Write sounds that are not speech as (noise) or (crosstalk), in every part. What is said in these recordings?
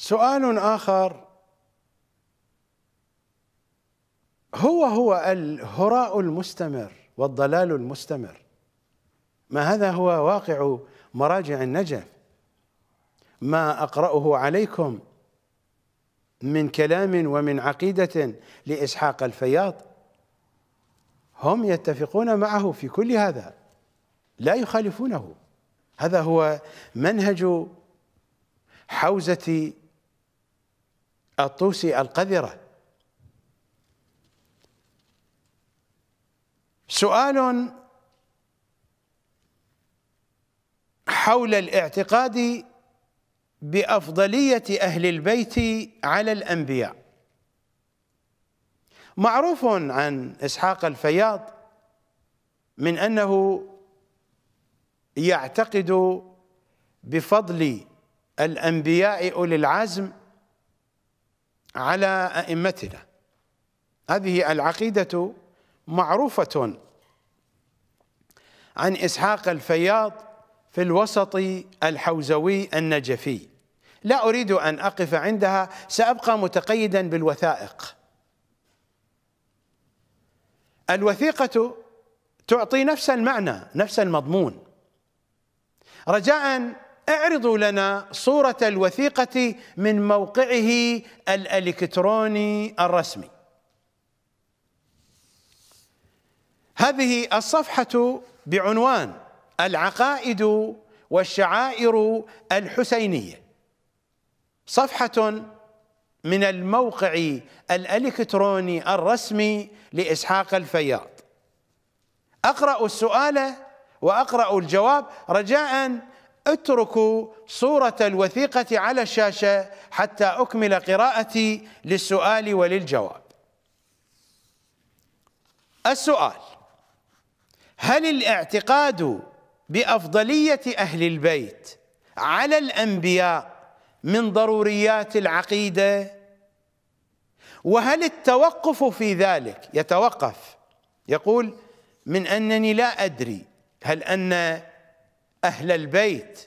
سؤال آخر هو هو الهراء المستمر والضلال المستمر ما هذا هو واقع مراجع النجف ما أقرأه عليكم من كلام ومن عقيدة لإسحاق الفياض هم يتفقون معه في كل هذا لا يخالفونه هذا هو منهج حوزة الطوسي القذرة سؤال حول الاعتقاد بأفضلية أهل البيت على الأنبياء معروف عن إسحاق الفياض من أنه يعتقد بفضل الأنبياء أولي العزم على أئمتنا هذه العقيدة معروفة عن إسحاق الفياض في الوسط الحوزوي النجفي لا أريد أن أقف عندها سأبقى متقيدا بالوثائق الوثيقة تعطي نفس المعنى نفس المضمون رجاء اعرضوا لنا صورة الوثيقة من موقعه الإلكتروني الرسمي هذه الصفحة بعنوان العقائد والشعائر الحسينية صفحة من الموقع الإلكتروني الرسمي لإسحاق الفياض أقرأ السؤال وأقرأ الجواب رجاء اتركوا صورة الوثيقة على الشاشة حتى أكمل قراءتي للسؤال وللجواب السؤال هل الاعتقاد بأفضلية أهل البيت على الأنبياء من ضروريات العقيدة وهل التوقف في ذلك يتوقف يقول من أنني لا أدري هل أن أهل البيت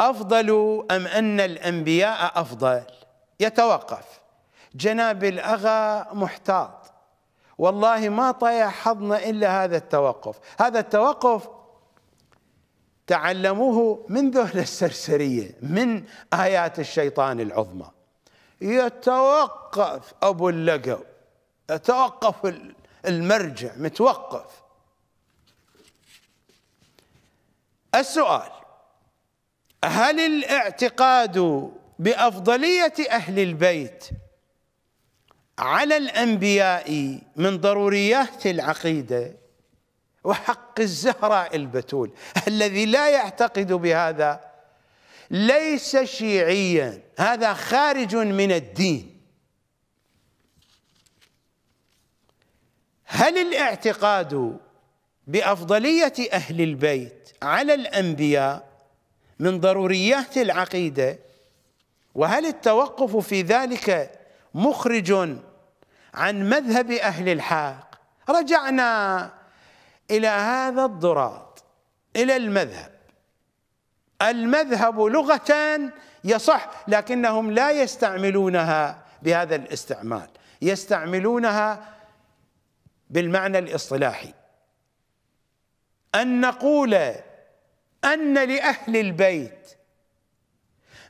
أفضل أم أن الأنبياء أفضل يتوقف جناب الأغا محتاط والله ما طيع حظنا إلا هذا التوقف هذا التوقف تعلموه من ذهل السرسرية من آيات الشيطان العظمى يتوقف أبو اللقب يتوقف المرجع متوقف السؤال هل الاعتقاد بافضليه اهل البيت على الانبياء من ضروريات العقيده وحق الزهراء البتول الذي لا يعتقد بهذا ليس شيعيا هذا خارج من الدين هل الاعتقاد بافضليه اهل البيت على الانبياء من ضروريات العقيده وهل التوقف في ذلك مخرج عن مذهب اهل الحق رجعنا الى هذا الضراط الى المذهب المذهب لغه يصح لكنهم لا يستعملونها بهذا الاستعمال يستعملونها بالمعنى الاصطلاحي أن نقول أن لأهل البيت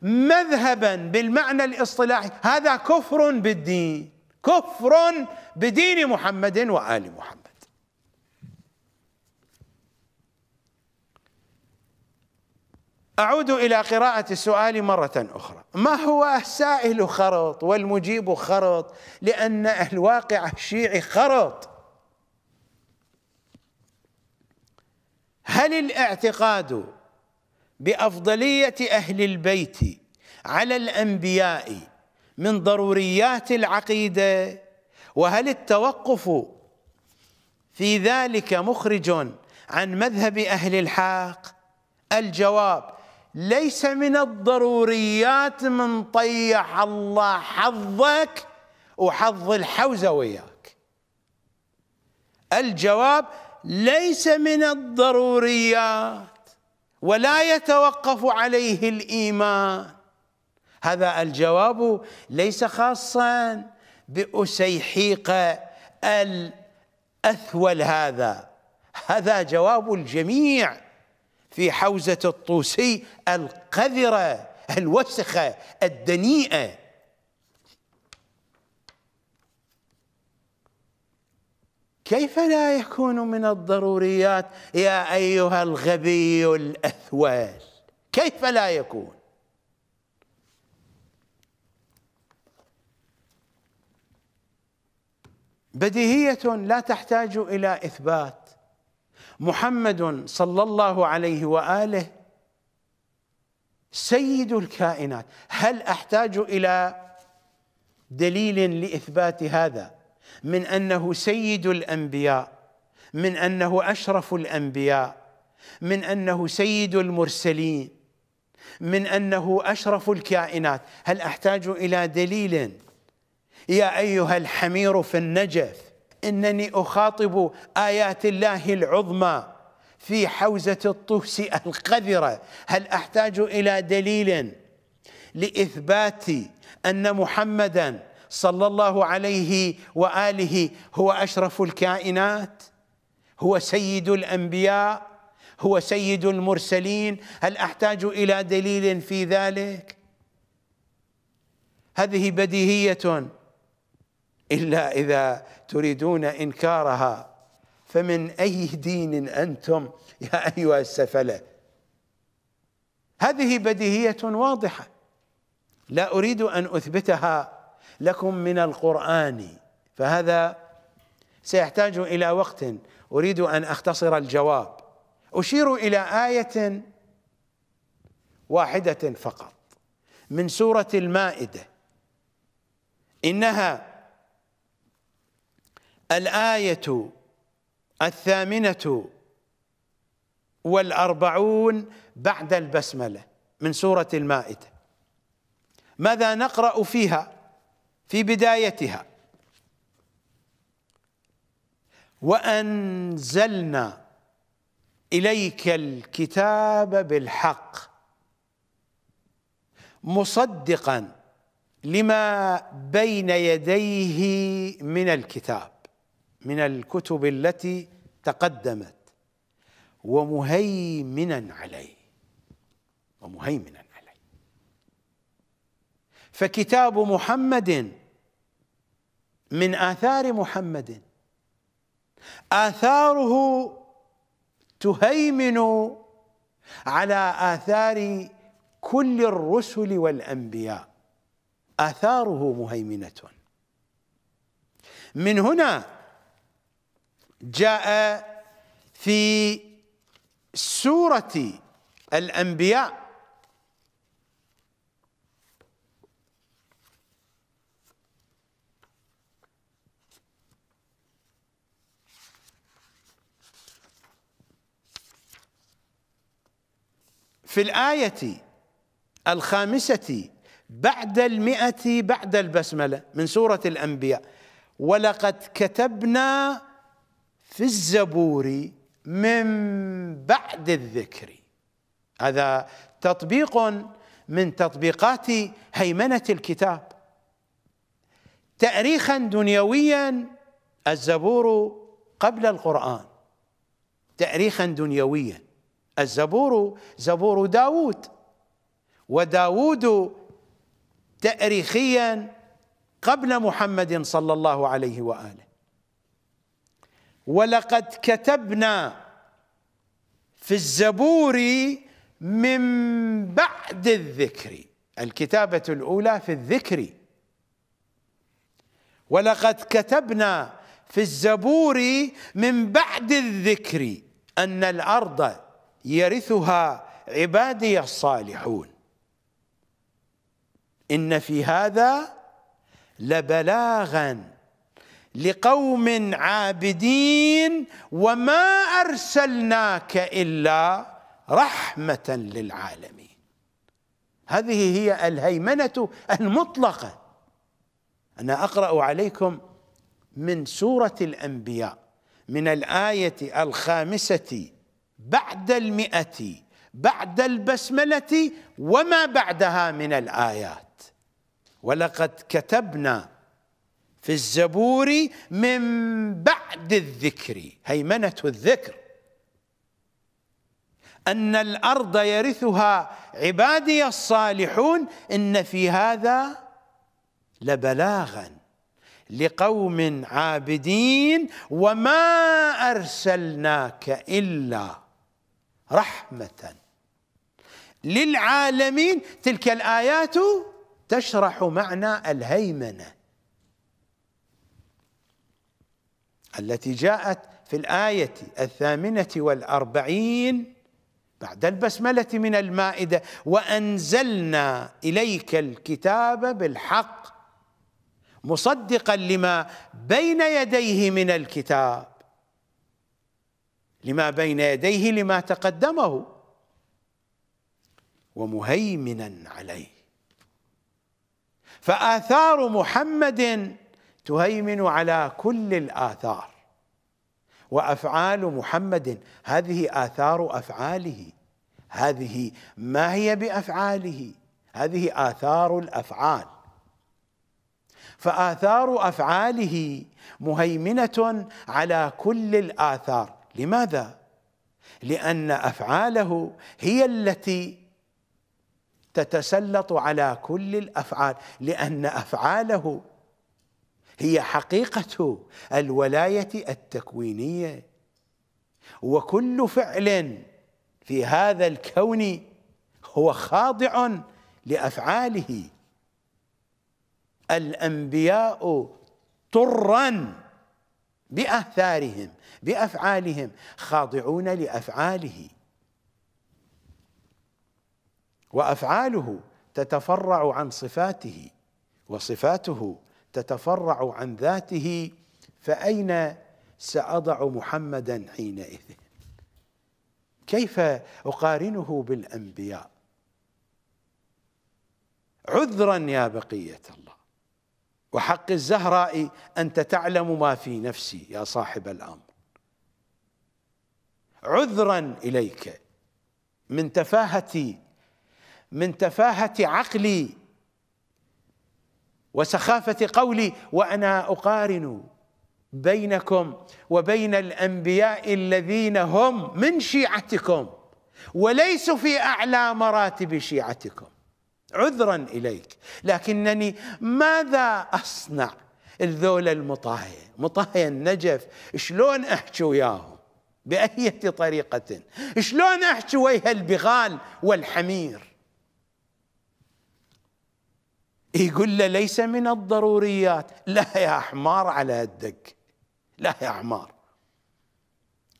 مذهبا بالمعنى الاصطلاحي هذا كفر بالدين كفر بدين محمد وآل محمد أعود إلى قراءة السؤال مرة أخرى ما هو السائل خرط والمجيب خرط لأن الواقع الشيعي خرط هل الاعتقاد بأفضلية أهل البيت على الأنبياء من ضروريات العقيدة وهل التوقف في ذلك مخرج عن مذهب أهل الحق الجواب ليس من الضروريات من طيح الله حظك وحظ الحوزة وياك الجواب ليس من الضروريات ولا يتوقف عليه الإيمان هذا الجواب ليس خاصا بأسيحيق الأثول هذا هذا جواب الجميع في حوزة الطوسي القذرة الوسخة الدنيئة كيف لا يكون من الضروريات يا ايها الغبي الاثول كيف لا يكون بديهيه لا تحتاج الى اثبات محمد صلى الله عليه واله سيد الكائنات هل احتاج الى دليل لاثبات هذا من انه سيد الانبياء من انه اشرف الانبياء من انه سيد المرسلين من انه اشرف الكائنات هل احتاج الى دليل يا ايها الحمير في النجف انني اخاطب ايات الله العظمى في حوزه الطهس القذره هل احتاج الى دليل لاثبات ان محمدا صلى الله عليه واله هو اشرف الكائنات هو سيد الانبياء هو سيد المرسلين هل احتاج الى دليل في ذلك هذه بديهيه الا اذا تريدون انكارها فمن اي دين انتم يا ايها السفله هذه بديهيه واضحه لا اريد ان اثبتها لكم من القرآن فهذا سيحتاج إلى وقت أريد أن أختصر الجواب أشير إلى آية واحدة فقط من سورة المائدة إنها الآية الثامنة والأربعون بعد البسملة من سورة المائدة ماذا نقرأ فيها؟ في بدايتها وأنزلنا إليك الكتاب بالحق مصدقا لما بين يديه من الكتاب من الكتب التي تقدمت ومهيمنا عليه ومهيمنا عليه فكتاب محمد من آثار محمد آثاره تهيمن على آثار كل الرسل والأنبياء آثاره مهيمنة من هنا جاء في سورة الأنبياء في الآية الخامسة بعد المئة بعد البسملة من سورة الأنبياء ولقد كتبنا في الزبور من بعد الذكر هذا تطبيق من تطبيقات هيمنة الكتاب تأريخا دنيويا الزبور قبل القرآن تأريخا دنيويا الزبور زبور داوود وداوود تاريخيا قبل محمد صلى الله عليه واله ولقد كتبنا في الزبور من بعد الذكر الكتابه الاولى في الذكر ولقد كتبنا في الزبور من بعد الذكر ان الارض يرثها عبادي الصالحون إن في هذا لبلاغا لقوم عابدين وما أرسلناك إلا رحمة للعالمين هذه هي الهيمنة المطلقة أنا أقرأ عليكم من سورة الأنبياء من الآية الخامسة بعد المئة بعد البسملة وما بعدها من الآيات ولقد كتبنا في الزبور من بعد الذكر هيمنة الذكر أن الأرض يرثها عبادي الصالحون إن في هذا لبلاغا لقوم عابدين وما أرسلناك إلا رحمة للعالمين تلك الآيات تشرح معنى الهيمنة التي جاءت في الآية الثامنة والأربعين بعد البسملة من المائدة وأنزلنا إليك الكتاب بالحق مصدقا لما بين يديه من الكتاب لما بين يديه لما تقدمه ومهيمنا عليه فآثار محمد تهيمن على كل الآثار وأفعال محمد هذه آثار أفعاله هذه ما هي بأفعاله هذه آثار الأفعال فآثار أفعاله مهيمنة على كل الآثار لماذا؟ لأن أفعاله هي التي تتسلط على كل الأفعال لأن أفعاله هي حقيقة الولاية التكوينية وكل فعل في هذا الكون هو خاضع لأفعاله الأنبياء طرا بأثارهم بافعالهم خاضعون لافعاله وافعاله تتفرع عن صفاته وصفاته تتفرع عن ذاته فاين ساضع محمدا حينئذ كيف اقارنه بالانبياء عذرا يا بقيه الله وحق الزهراء انت تعلم ما في نفسي يا صاحب الامر عذرا اليك من تفاهتي من تفاهه عقلي وسخافه قولي وانا اقارن بينكم وبين الانبياء الذين هم من شيعتكم وليسوا في اعلى مراتب شيعتكم عذرا اليك لكنني ماذا اصنع الذول المطاهيه مطاهيه النجف شلون احكي وياهم بأية طريقة شلون أحكي ويها البغال والحمير يقول له ليس من الضروريات لا يا حمار على الدق لا يا حمار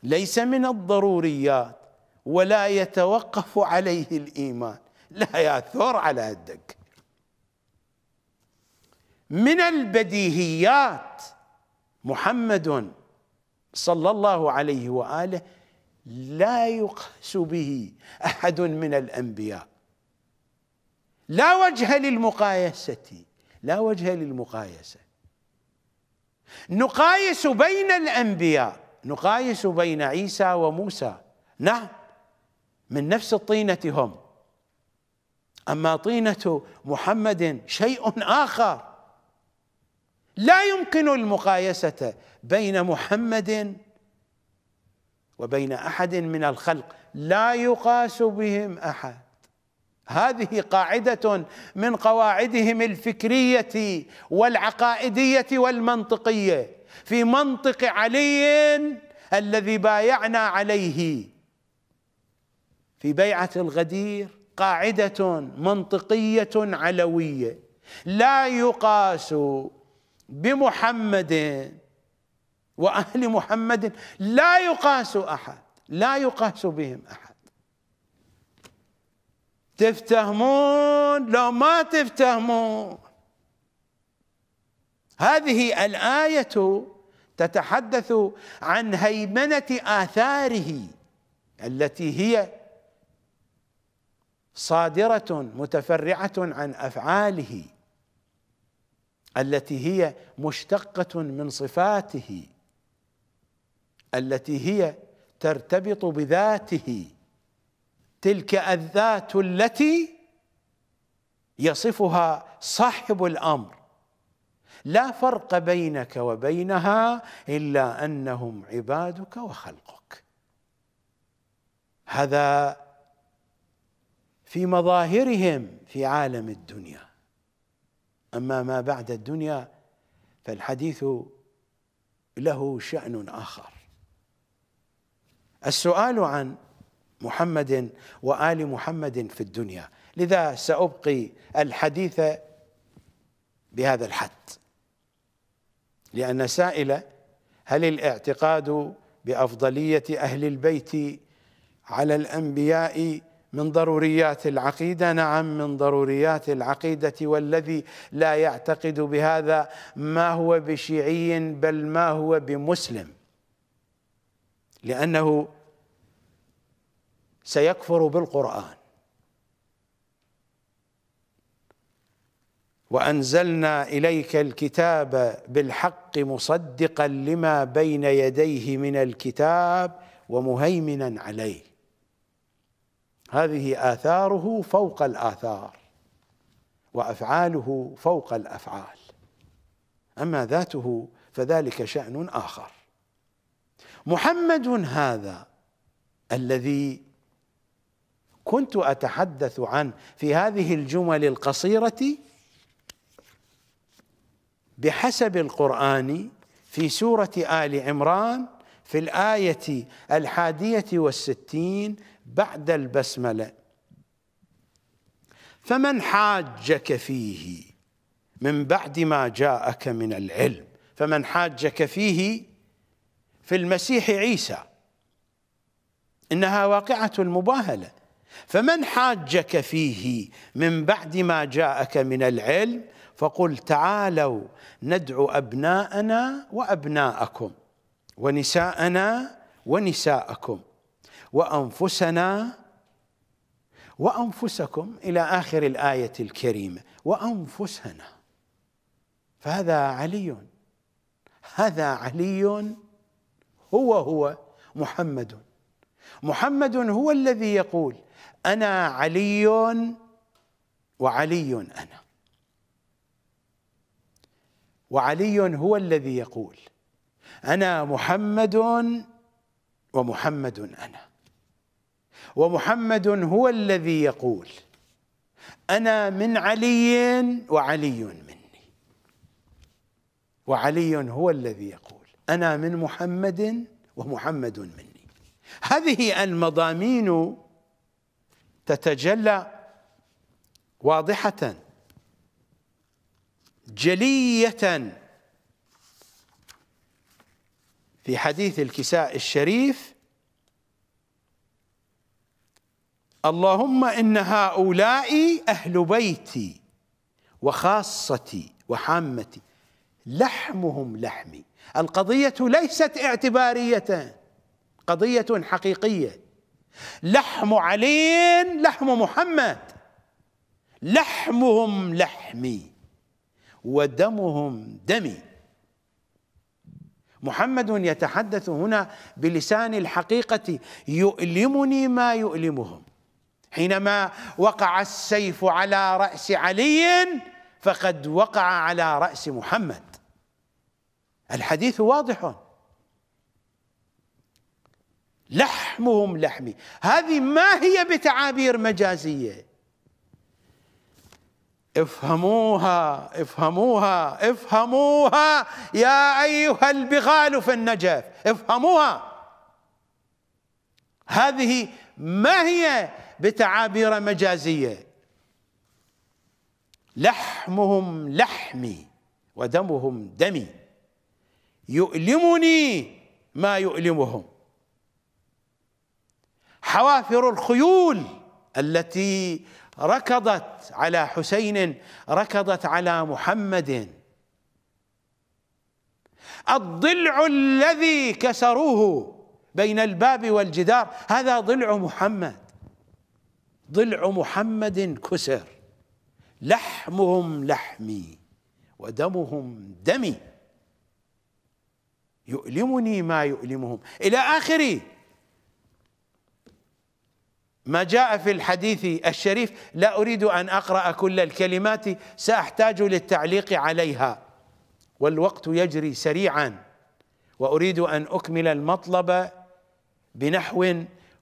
ليس من الضروريات ولا يتوقف عليه الإيمان لا يا ثور على الدق من البديهيات محمد صلى الله عليه واله لا يقاس به احد من الانبياء لا وجه للمقايسه لا وجه للمقايسه نقايس بين الانبياء نقايس بين عيسى وموسى نعم من نفس الطينه هم اما طينه محمد شيء اخر لا يمكن المقايسه بين محمد وبين احد من الخلق لا يقاس بهم احد هذه قاعده من قواعدهم الفكريه والعقائديه والمنطقيه في منطق علي الذي بايعنا عليه في بيعه الغدير قاعده منطقيه علويه لا يقاس بمحمد واهل محمد لا يقاس احد لا يقاس بهم احد تفتهمون لو ما تفتهمون هذه الايه تتحدث عن هيمنه اثاره التي هي صادره متفرعه عن افعاله التي هي مشتقه من صفاته التي هي ترتبط بذاته تلك الذات التي يصفها صاحب الامر لا فرق بينك وبينها الا انهم عبادك وخلقك هذا في مظاهرهم في عالم الدنيا أما ما بعد الدنيا فالحديث له شأن آخر السؤال عن محمد وآل محمد في الدنيا لذا سأبقي الحديث بهذا الحد لأن سائل هل الاعتقاد بأفضلية أهل البيت على الأنبياء من ضروريات العقيده نعم من ضروريات العقيده والذي لا يعتقد بهذا ما هو بشيعي بل ما هو بمسلم لانه سيكفر بالقران وانزلنا اليك الكتاب بالحق مصدقا لما بين يديه من الكتاب ومهيمنا عليه هذه آثاره فوق الآثار وأفعاله فوق الأفعال أما ذاته فذلك شأن آخر محمد هذا الذي كنت أتحدث عنه في هذه الجمل القصيرة بحسب القرآن في سورة آل عمران في الآية الحادية والستين بعد البسمله فمن حاجك فيه من بعد ما جاءك من العلم فمن حاجك فيه في المسيح عيسى انها واقعه المباهله فمن حاجك فيه من بعد ما جاءك من العلم فقل تعالوا ندعو ابناءنا وابناءكم ونساءنا ونساءكم وانفسنا وانفسكم الى اخر الايه الكريمه وانفسنا فهذا علي هذا علي هو هو محمد محمد هو الذي يقول انا علي وعلي انا وعلي هو الذي يقول انا محمد ومحمد انا ومحمد هو الذي يقول أنا من علي وعلي مني وعلي هو الذي يقول أنا من محمد ومحمد مني هذه المضامين تتجلى واضحة جلية في حديث الكساء الشريف اللهم ان هؤلاء اهل بيتي وخاصتي وحامتي لحمهم لحمي القضيه ليست اعتباريه قضيه حقيقيه لحم علي لحم محمد لحمهم لحمي ودمهم دمي محمد يتحدث هنا بلسان الحقيقه يؤلمني ما يؤلمهم حينما وقع السيف على راس علي فقد وقع على راس محمد الحديث واضح لحمهم لحمي هذه ما هي بتعابير مجازيه افهموها افهموها افهموها يا ايها البغال في النجف افهموها هذه ما هي بتعابير مجازية لحمهم لحمي ودمهم دمي يؤلمني ما يؤلمهم حوافر الخيول التي ركضت على حسين ركضت على محمد الضلع الذي كسروه بين الباب والجدار هذا ضلع محمد ضلع محمد كسر لحمهم لحمي ودمهم دمي يؤلمني ما يؤلمهم الى اخر ما جاء في الحديث الشريف لا اريد ان اقرا كل الكلمات ساحتاج للتعليق عليها والوقت يجري سريعا واريد ان اكمل المطلب بنحو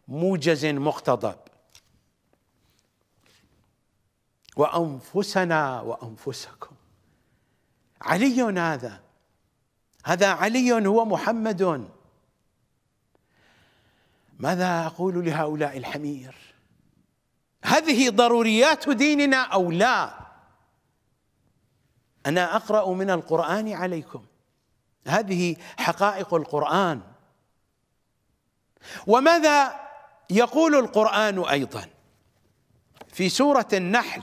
موجز مقتضب وانفسنا وانفسكم علي هذا هذا علي هو محمد ماذا اقول لهؤلاء الحمير هذه ضروريات ديننا او لا انا اقرا من القران عليكم هذه حقائق القران وماذا يقول القران ايضا في سوره النحل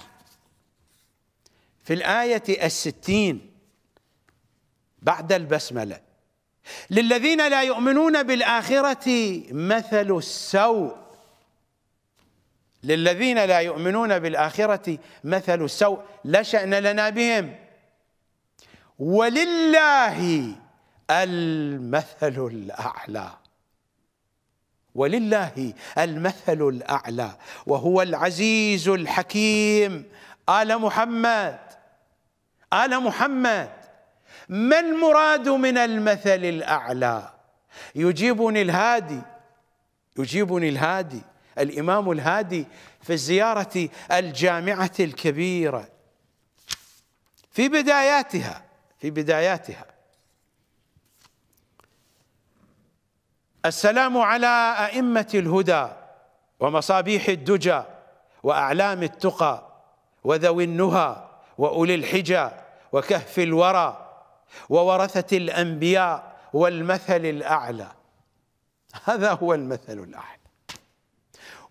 في الآية الستين بعد البسملة للذين لا يؤمنون بالآخرة مثل السوء للذين لا يؤمنون بالآخرة مثل السوء لا شأن لنا بهم ولله المثل الأعلى ولله المثل الأعلى وهو العزيز الحكيم آل محمد آل محمد ما المراد من المثل الأعلى يجيبني الهادي يجيبني الهادي الإمام الهادي في الزيارة الجامعة الكبيرة في بداياتها في بداياتها السلام على أئمة الهدى ومصابيح الدجى وأعلام التقى وذوي النهى واولي الحجى وكهف الورى وورثه الانبياء والمثل الاعلى هذا هو المثل الاعلى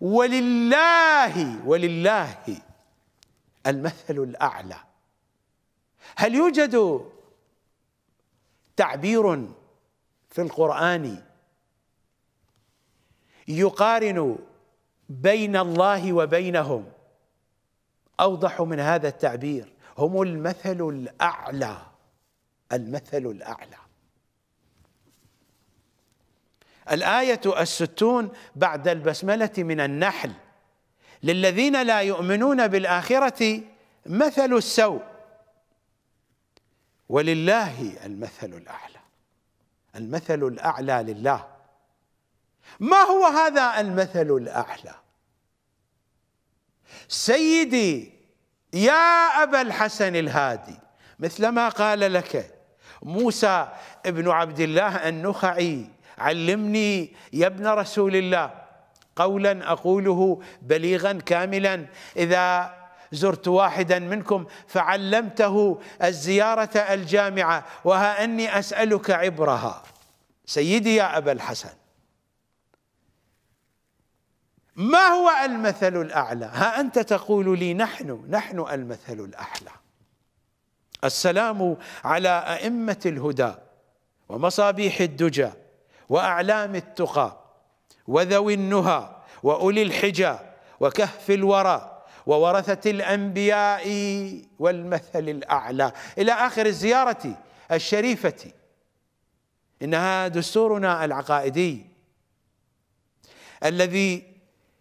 ولله ولله المثل الاعلى هل يوجد تعبير في القران يقارن بين الله وبينهم اوضح من هذا التعبير هم المثل الاعلى المثل الاعلى الايه الستون بعد البسمله من النحل للذين لا يؤمنون بالاخره مثل السوء ولله المثل الاعلى المثل الاعلى لله ما هو هذا المثل الاعلى سيدي يا أبا الحسن الهادي مثلما قال لك موسى ابن عبد الله النخعي علمني يا ابن رسول الله قولا أقوله بليغا كاملا إذا زرت واحدا منكم فعلمته الزيارة الجامعة وها أني أسألك عبرها سيدي يا أبا الحسن ما هو المثل الأعلى ها أنت تقول لي نحن نحن المثل الأعلى السلام على أئمة الهدى ومصابيح الدجى وأعلام التقى وذوي النهى وأولي الحجى وكهف الورى وورثة الأنبياء والمثل الأعلى إلى آخر الزيارة الشريفة إنها دستورنا العقائدي الذي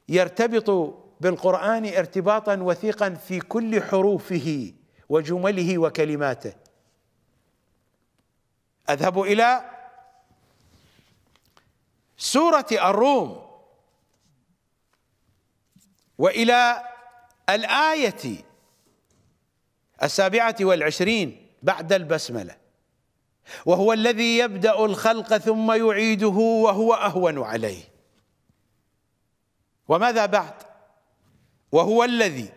يرتبط بالقران ارتباطا وثيقا في كل حروفه وجمله وكلماته اذهب الى سوره الروم والى الايه السابعه والعشرين بعد البسمله وهو الذي يبدا الخلق ثم يعيده وهو اهون عليه وماذا بعد وهو الذي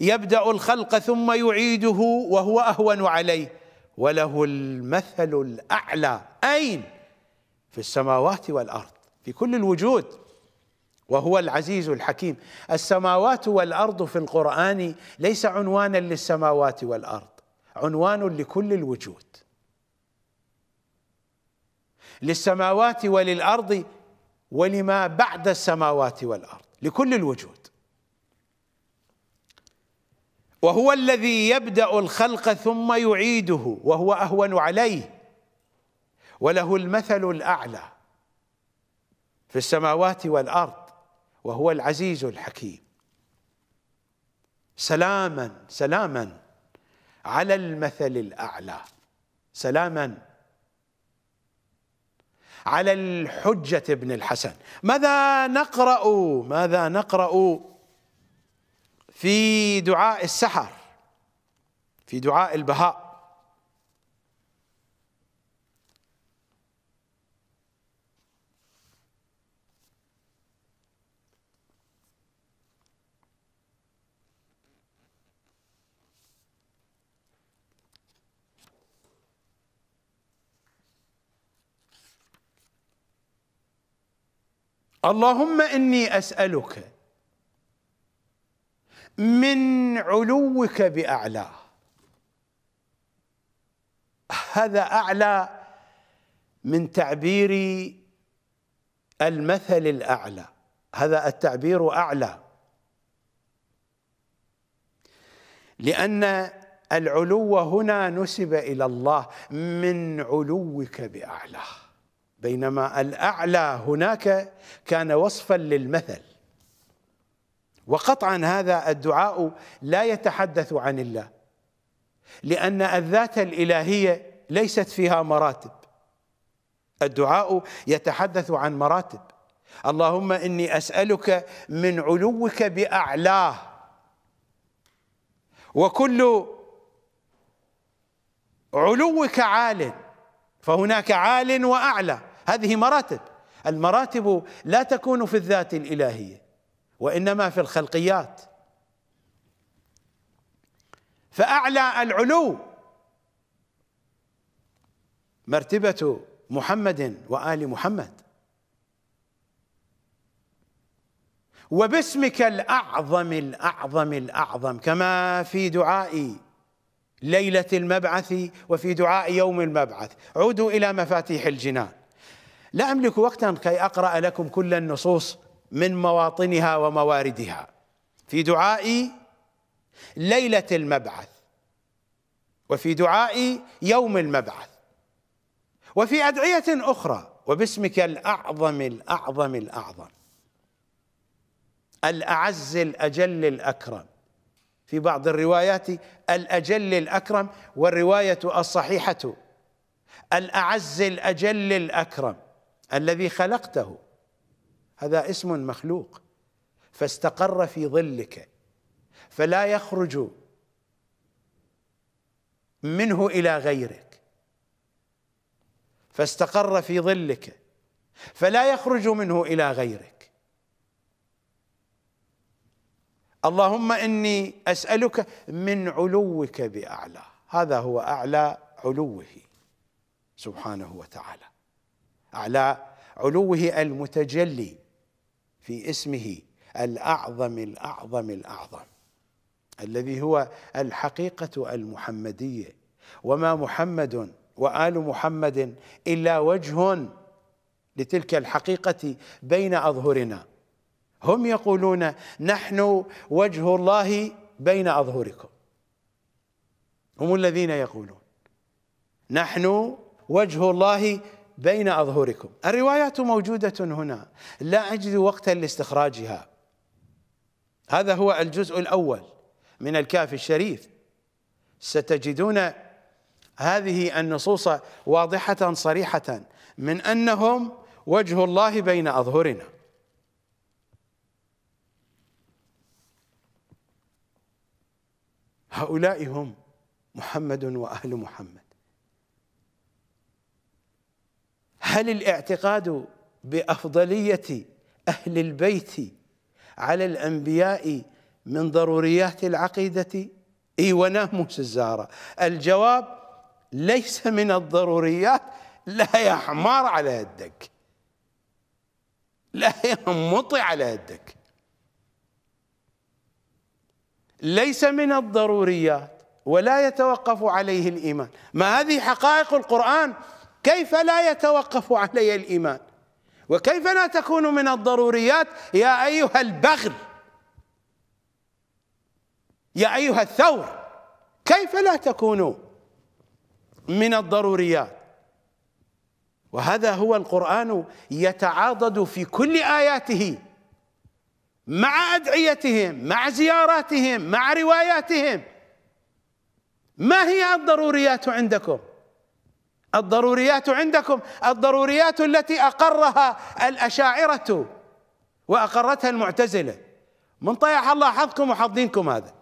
يبدا الخلق ثم يعيده وهو اهون عليه وله المثل الاعلى اين في السماوات والارض في كل الوجود وهو العزيز الحكيم السماوات والارض في القران ليس عنوانا للسماوات والارض عنوان لكل الوجود للسماوات وللارض ولما بعد السماوات والارض لكل الوجود وهو الذي يبدا الخلق ثم يعيده وهو اهون عليه وله المثل الاعلى في السماوات والارض وهو العزيز الحكيم سلاما سلاما على المثل الاعلى سلاما على الحجة بن الحسن ماذا نقرأ ماذا نقرأ في دعاء السحر في دعاء البهاء اللهم اني اسالك من علوك باعلاه هذا اعلى من تعبير المثل الاعلى هذا التعبير اعلى لان العلو هنا نسب الى الله من علوك باعلاه بينما الأعلى هناك كان وصفا للمثل وقطعا هذا الدعاء لا يتحدث عن الله لأن الذات الإلهية ليست فيها مراتب الدعاء يتحدث عن مراتب اللهم إني أسألك من علوك بأعلاه وكل علوك عال فهناك عال وأعلى هذه مراتب المراتب لا تكون في الذات الالهيه وانما في الخلقيات فاعلى العلو مرتبه محمد وال محمد وباسمك الاعظم الاعظم الاعظم كما في دعائي ليله المبعث وفي دعاء يوم المبعث عودوا الى مفاتيح الجنان لا املك وقتا كي اقرا لكم كل النصوص من مواطنها ومواردها في دعائي ليله المبعث وفي دعائي يوم المبعث وفي ادعيه اخرى وباسمك الاعظم الاعظم الاعظم الاعز الاجل الاكرم في بعض الروايات الاجل الاكرم والروايه الصحيحه الاعز الاجل الاكرم الذي خلقته هذا اسم مخلوق فاستقر في ظلك فلا يخرج منه الى غيرك فاستقر في ظلك فلا يخرج منه الى غيرك اللهم اني اسالك من علوك باعلى هذا هو اعلى علوه سبحانه وتعالى على علوه المتجلي في اسمه الاعظم الاعظم الاعظم الذي هو الحقيقه المحمديه وما محمد وال محمد الا وجه لتلك الحقيقه بين اظهرنا هم يقولون نحن وجه الله بين اظهركم هم الذين يقولون نحن وجه الله بين أظهركم الروايات موجودة هنا لا أجد وقتا لاستخراجها هذا هو الجزء الأول من الكافي الشريف ستجدون هذه النصوص واضحة صريحة من أنهم وجه الله بين أظهرنا هؤلاء هم محمد وأهل محمد هل الاعتقاد بافضليه اهل البيت على الانبياء من ضروريات العقيده اي وناموس الزهراء الجواب ليس من الضروريات لا يا حمار على يدك لا يا مطي على يدك ليس من الضروريات ولا يتوقف عليه الايمان ما هذه حقائق القران كيف لا يتوقف علي الإيمان وكيف لا تكون من الضروريات يا أيها البغل يا أيها الثور كيف لا تكون من الضروريات وهذا هو القرآن يتعاضد في كل آياته مع أدعيتهم مع زياراتهم مع رواياتهم ما هي الضروريات عندكم؟ الضروريات عندكم الضروريات التي اقرها الاشاعره واقرتها المعتزله من طيح الله حظكم وحظينكم هذا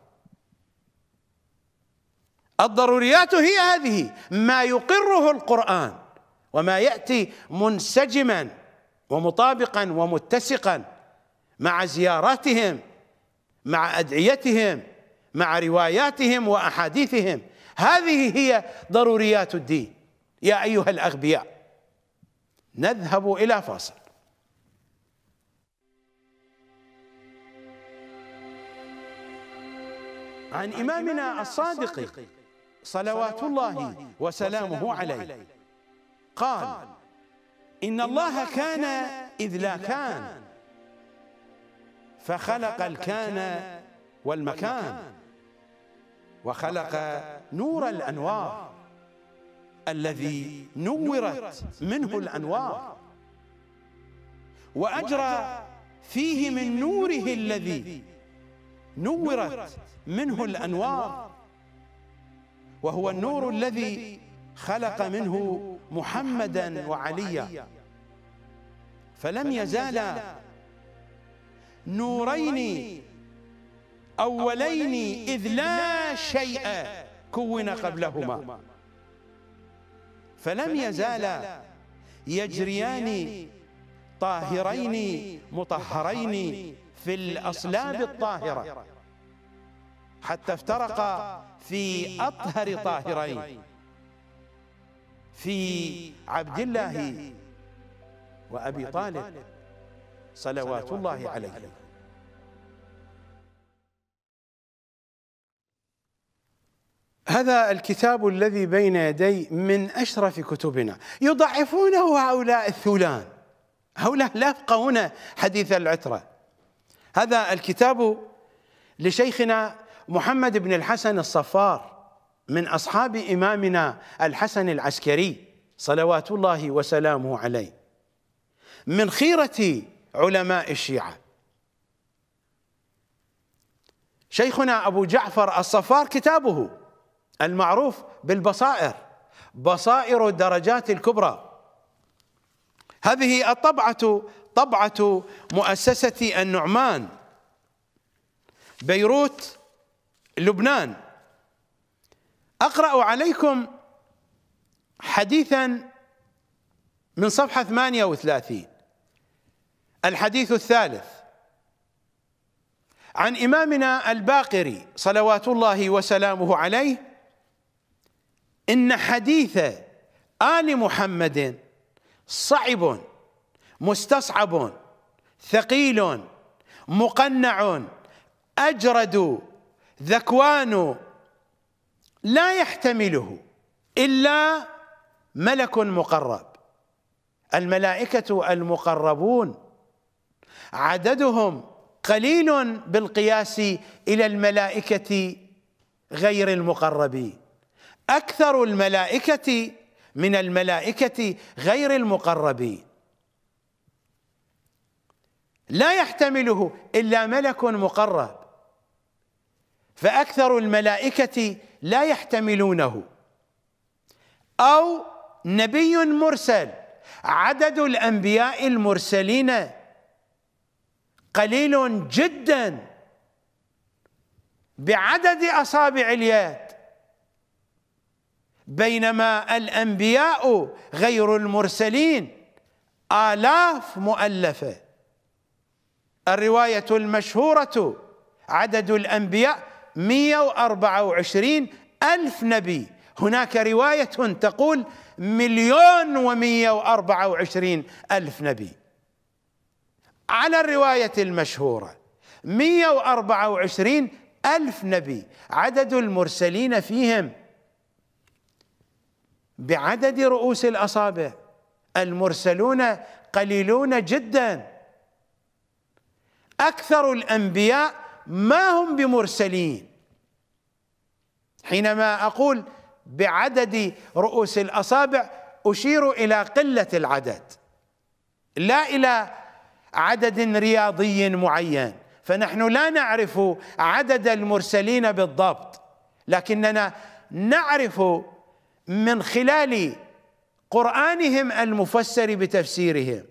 الضروريات هي هذه ما يقره القرآن وما يأتي منسجما ومطابقا ومتسقا مع زياراتهم مع أدعيتهم مع رواياتهم وأحاديثهم هذه هي ضروريات الدين يا أيها الأغبياء نذهب إلى فاصل عن إمامنا الصادق صلوات الله وسلامه عليه قال إن الله كان إذ لا كان فخلق الكان والمكان وخلق نور الأنوار الذي نورت منه الأنوار وأجرى فيه من نوره الذي نورت منه الأنوار وهو النور الذي خلق منه محمدا وعليا فلم يزال نورين أولين إذ لا شيء كون قبلهما فلم يزالا يجريان طاهرين مطهرين في الأصلاب الطاهرة حتى افترقا في أطهر طاهرين في عبد الله وأبي طالب صلوات الله عليهم هذا الكتاب الذي بين يدي من اشرف كتبنا يضعفونه هؤلاء الثولان هؤلاء لا يفقهون حديث العتره هذا الكتاب لشيخنا محمد بن الحسن الصفار من اصحاب امامنا الحسن العسكري صلوات الله وسلامه عليه من خيره علماء الشيعه شيخنا ابو جعفر الصفار كتابه المعروف بالبصائر بصائر الدرجات الكبرى هذه الطبعة طبعة مؤسسة النعمان بيروت لبنان أقرأ عليكم حديثا من صفحة 38 الحديث الثالث عن إمامنا الباقري صلوات الله وسلامه عليه إن حديث آل محمد صعب مستصعب ثقيل مقنع أجرد ذكوان لا يحتمله إلا ملك مقرب الملائكة المقربون عددهم قليل بالقياس إلى الملائكة غير المقربين اكثر الملائكه من الملائكه غير المقربين لا يحتمله الا ملك مقرب فاكثر الملائكه لا يحتملونه او نبي مرسل عدد الانبياء المرسلين قليل جدا بعدد اصابع اليد بينما الأنبياء غير المرسلين آلاف مؤلفة الرواية المشهورة عدد الأنبياء 124 ألف نبي هناك رواية تقول مليون و124 ألف نبي على الرواية المشهورة 124 ألف نبي عدد المرسلين فيهم بعدد رؤوس الأصابع المرسلون قليلون جدا أكثر الأنبياء ما هم بمرسلين حينما أقول بعدد رؤوس الأصابع أشير إلى قلة العدد لا إلى عدد رياضي معين فنحن لا نعرف عدد المرسلين بالضبط لكننا نعرف من خلال قرانهم المفسر بتفسيرهم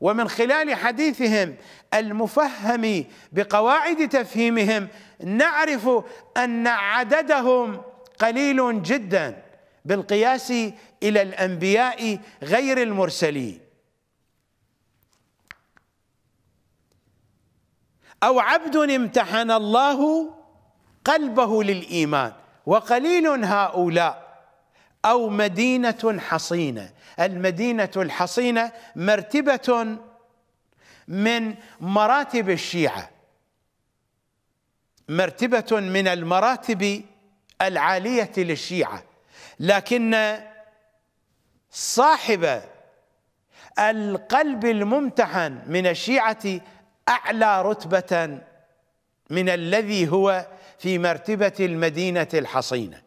ومن خلال حديثهم المفهم بقواعد تفهيمهم نعرف ان عددهم قليل جدا بالقياس الى الانبياء غير المرسلين او عبد امتحن الله قلبه للايمان وقليل هؤلاء أو مدينة حصينة المدينة الحصينة مرتبة من مراتب الشيعة مرتبة من المراتب العالية للشيعة لكن صاحب القلب الممتحن من الشيعة أعلى رتبة من الذي هو في مرتبة المدينة الحصينة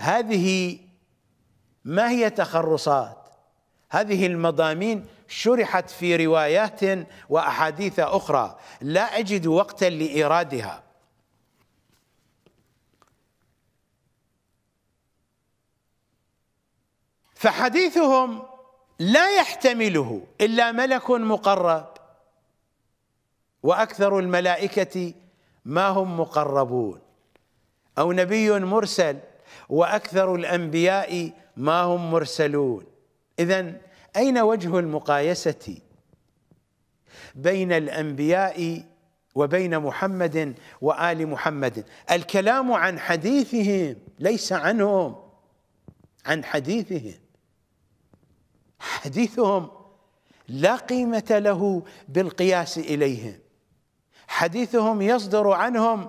هذه ما هي تخرصات هذه المضامين شرحت في روايات واحاديث اخرى لا اجد وقتا لايرادها فحديثهم لا يحتمله الا ملك مقرب واكثر الملائكه ما هم مقربون او نبي مرسل واكثر الانبياء ما هم مرسلون اذا اين وجه المقايسه بين الانبياء وبين محمد وال محمد الكلام عن حديثهم ليس عنهم عن حديثهم حديثهم لا قيمه له بالقياس اليهم حديثهم يصدر عنهم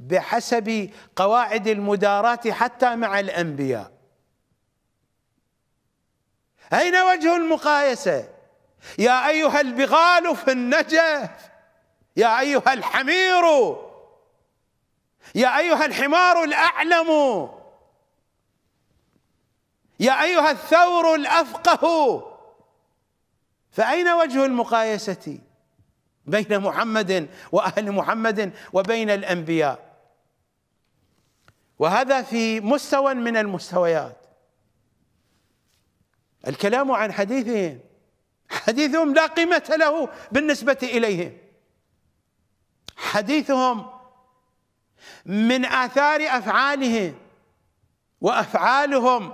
بحسب قواعد المداراة حتى مع الأنبياء أين وجه المقايسة يا أيها البغال في النجف يا أيها الحمير يا أيها الحمار الأعلم يا أيها الثور الأفقه فأين وجه المقايسة بين محمد وأهل محمد وبين الأنبياء وهذا في مستوى من المستويات الكلام عن حديثهم حديثهم لا قيمة له بالنسبة إليهم حديثهم من آثار أفعالهم وأفعالهم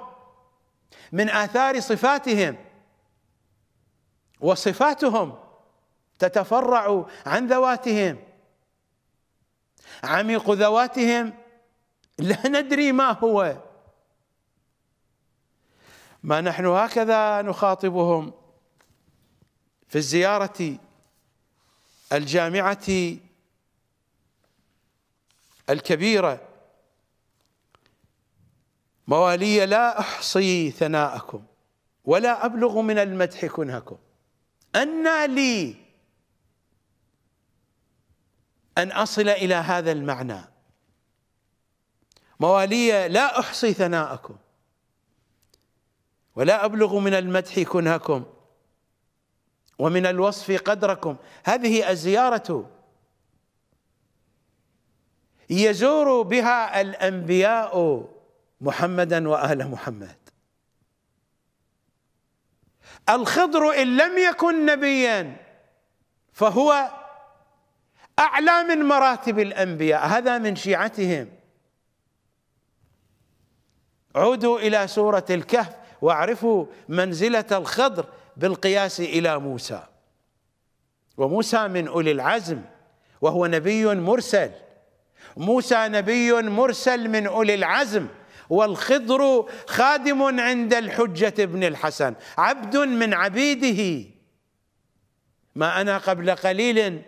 من آثار صفاتهم وصفاتهم تتفرع عن ذواتهم عميق ذواتهم لا ندري ما هو ما نحن هكذا نخاطبهم في الزيارة الجامعة الكبيرة موالي لا أحصي ثناءكم ولا أبلغ من المدح كنهكم أنى لي أن أصل إلى هذا المعنى موالية لا أحصي ثناءكم ولا أبلغ من المدح كنهكم ومن الوصف قدركم هذه الزيارة يزور بها الأنبياء محمدا وآل محمد الخضر إن لم يكن نبيا فهو أعلى من مراتب الأنبياء هذا من شيعتهم عودوا إلى سورة الكهف واعرفوا منزلة الخضر بالقياس إلى موسى وموسى من أولي العزم وهو نبي مرسل موسى نبي مرسل من أولي العزم والخضر خادم عند الحجة ابن الحسن عبد من عبيده ما أنا قبل قليل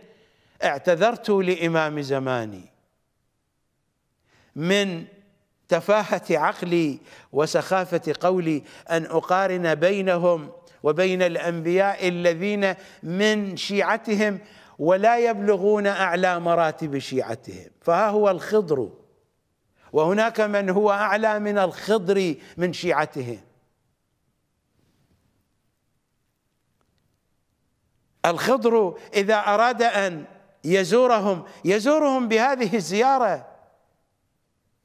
اعتذرت لإمام زماني من تفاهة عقلي وسخافة قولي أن أقارن بينهم وبين الأنبياء الذين من شيعتهم ولا يبلغون أعلى مراتب شيعتهم فها هو الخضر وهناك من هو أعلى من الخضر من شيعتهم الخضر إذا أراد أن يزورهم يزورهم بهذه الزيارة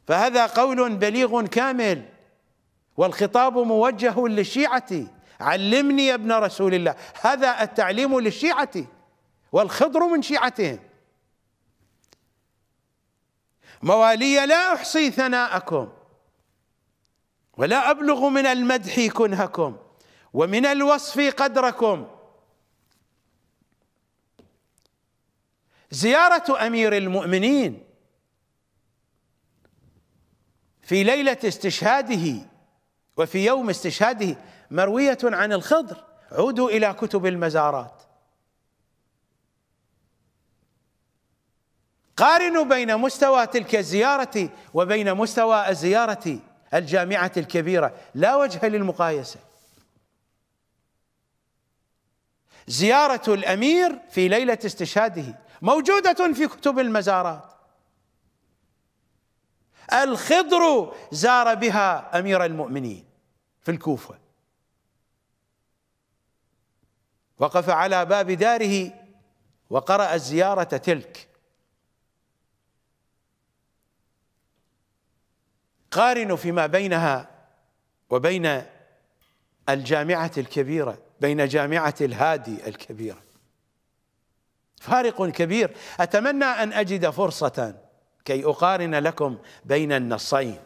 فهذا قول بليغ كامل والخطاب موجه للشيعة علمني يا ابن رسول الله هذا التعليم للشيعة والخضر من شيعتهم موالي لا أحصي ثناءكم ولا أبلغ من المدح كنهكم ومن الوصف قدركم زيارة أمير المؤمنين في ليلة استشهاده وفي يوم استشهاده مروية عن الخضر عودوا إلى كتب المزارات قارنوا بين مستوى تلك الزيارة وبين مستوى الزيارة الجامعة الكبيرة لا وجه للمقايسة زيارة الأمير في ليلة استشهاده موجودة في كتب المزارات الخضر زار بها أمير المؤمنين في الكوفة وقف على باب داره وقرأ الزيارة تلك قارن فيما بينها وبين الجامعة الكبيرة بين جامعة الهادي الكبيرة فارق كبير أتمنى أن أجد فرصة كي أقارن لكم بين النصين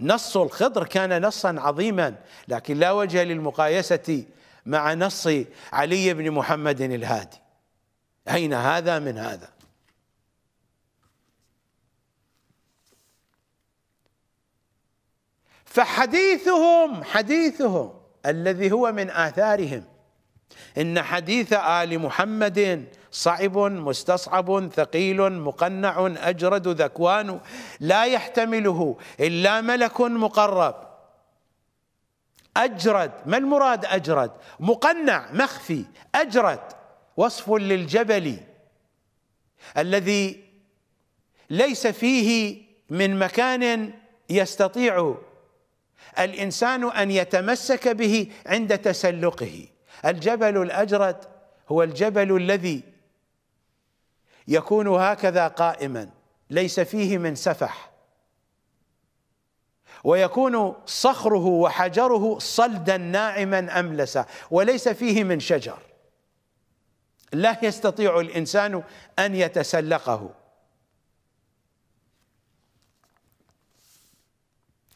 نص الخضر كان نصا عظيما لكن لا وجه للمقايسة مع نص علي بن محمد الهادي أين هذا من هذا فحديثهم حديثهم الذي هو من آثارهم إن حديث آل محمد صعب مستصعب ثقيل مقنع أجرد ذكوان لا يحتمله إلا ملك مقرب أجرد ما المراد أجرد مقنع مخفي أجرد وصف للجبل الذي ليس فيه من مكان يستطيع الإنسان أن يتمسك به عند تسلقه الجبل الأجرد هو الجبل الذي يكون هكذا قائما ليس فيه من سفح ويكون صخره وحجره صلدا ناعما املسا وليس فيه من شجر لا يستطيع الانسان ان يتسلقه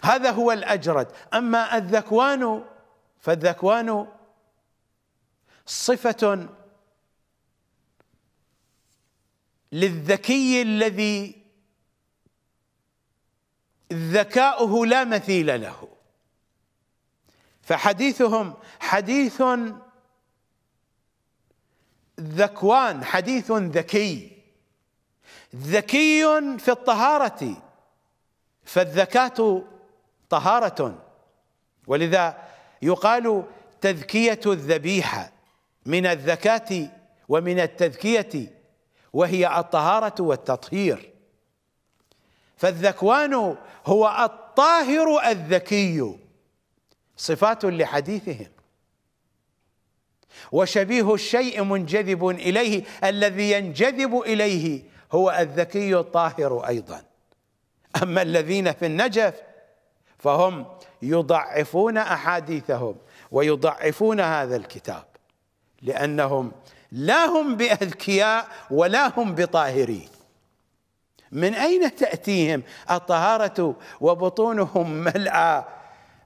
هذا هو الاجرد اما الذكوان فالذكوان صفه للذكي الذي ذكاؤه لا مثيل له فحديثهم حديث ذكوان حديث ذكي ذكي في الطهارة فالذكاة طهارة ولذا يقال تذكية الذبيحة من الذكاة ومن التذكية وهي الطهارة والتطهير فالذكوان هو الطاهر الذكي صفات لحديثهم وشبيه الشيء منجذب إليه الذي ينجذب إليه هو الذكي الطاهر أيضا أما الذين في النجف فهم يضعفون أحاديثهم ويضعفون هذا الكتاب لأنهم لا هم باذكياء ولا هم بطاهرين من اين تاتيهم الطهاره وبطونهم ملأى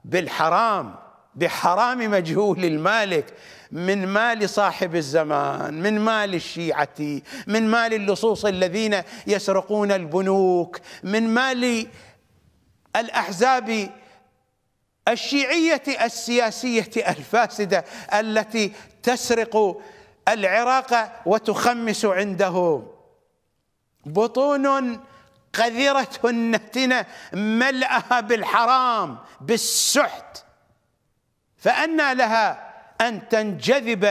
بالحرام بحرام مجهول المالك من مال صاحب الزمان من مال الشيعة من مال اللصوص الذين يسرقون البنوك من مال الأحزاب الشيعية السياسية الفاسدة التي تسرق العراق وتخمس عنده بطون قذرة النتنة ملأها بالحرام بالسحت فأنى لها أن تنجذب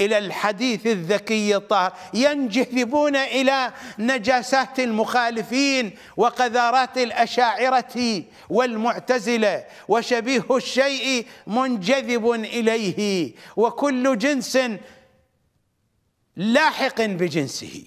إلى الحديث الذكي الطاهر ينجذبون إلى نجاسات المخالفين وقذارات الأشاعرة والمعتزلة وشبيه الشيء منجذب إليه وكل جنس لاحق بجنسه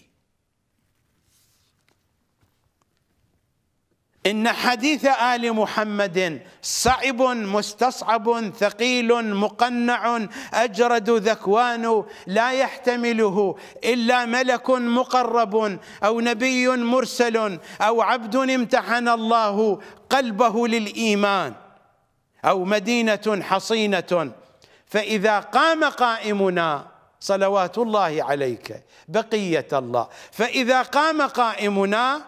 إن حديث آل محمد صعب مستصعب ثقيل مقنع أجرد ذكوان لا يحتمله إلا ملك مقرب أو نبي مرسل أو عبد امتحن الله قلبه للإيمان أو مدينة حصينة فإذا قام قائمنا صلوات الله عليك بقية الله فإذا قام قائمنا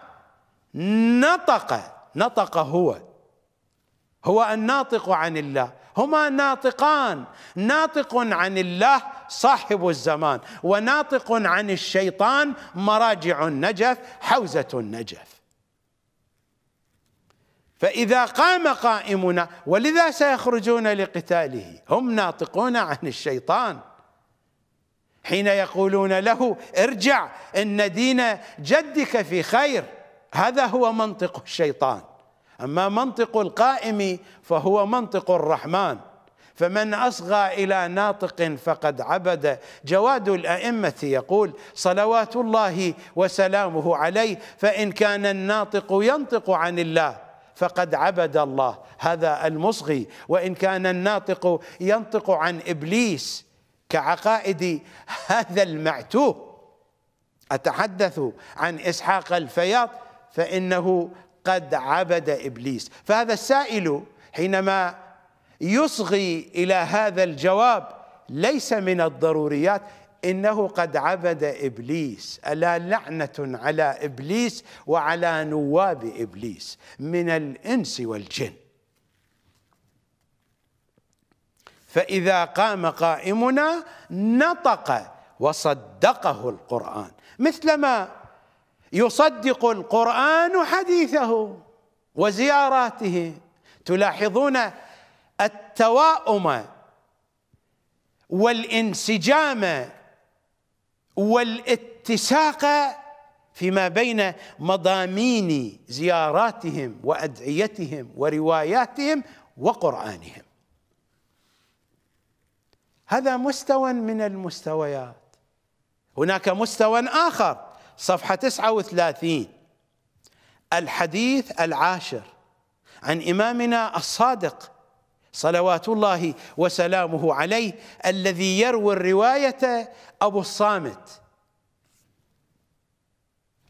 نطق نطق هو هو الناطق عن الله هما ناطقان ناطق عن الله صاحب الزمان وناطق عن الشيطان مراجع النجف حوزة النجف فإذا قام قائمنا ولذا سيخرجون لقتاله هم ناطقون عن الشيطان حين يقولون له ارجع ان دين جدك في خير هذا هو منطق الشيطان اما منطق القائم فهو منطق الرحمن فمن اصغى الى ناطق فقد عبد جواد الائمه يقول صلوات الله وسلامه عليه فان كان الناطق ينطق عن الله فقد عبد الله هذا المصغي وان كان الناطق ينطق عن ابليس كعقائد هذا المعتوه أتحدث عن إسحاق الفياض فإنه قد عبد إبليس فهذا السائل حينما يصغي إلى هذا الجواب ليس من الضروريات إنه قد عبد إبليس ألا لعنة على إبليس وعلى نواب إبليس من الإنس والجن فإذا قام قائمنا نطق وصدقه القرآن مثلما يصدق القرآن حديثه وزياراته تلاحظون التواؤم والانسجام والاتساق فيما بين مضامين زياراتهم وادعيتهم ورواياتهم وقرانهم هذا مستوى من المستويات هناك مستوى آخر صفحة 39 الحديث العاشر عن إمامنا الصادق صلوات الله وسلامه عليه الذي يروي الرواية أبو الصامت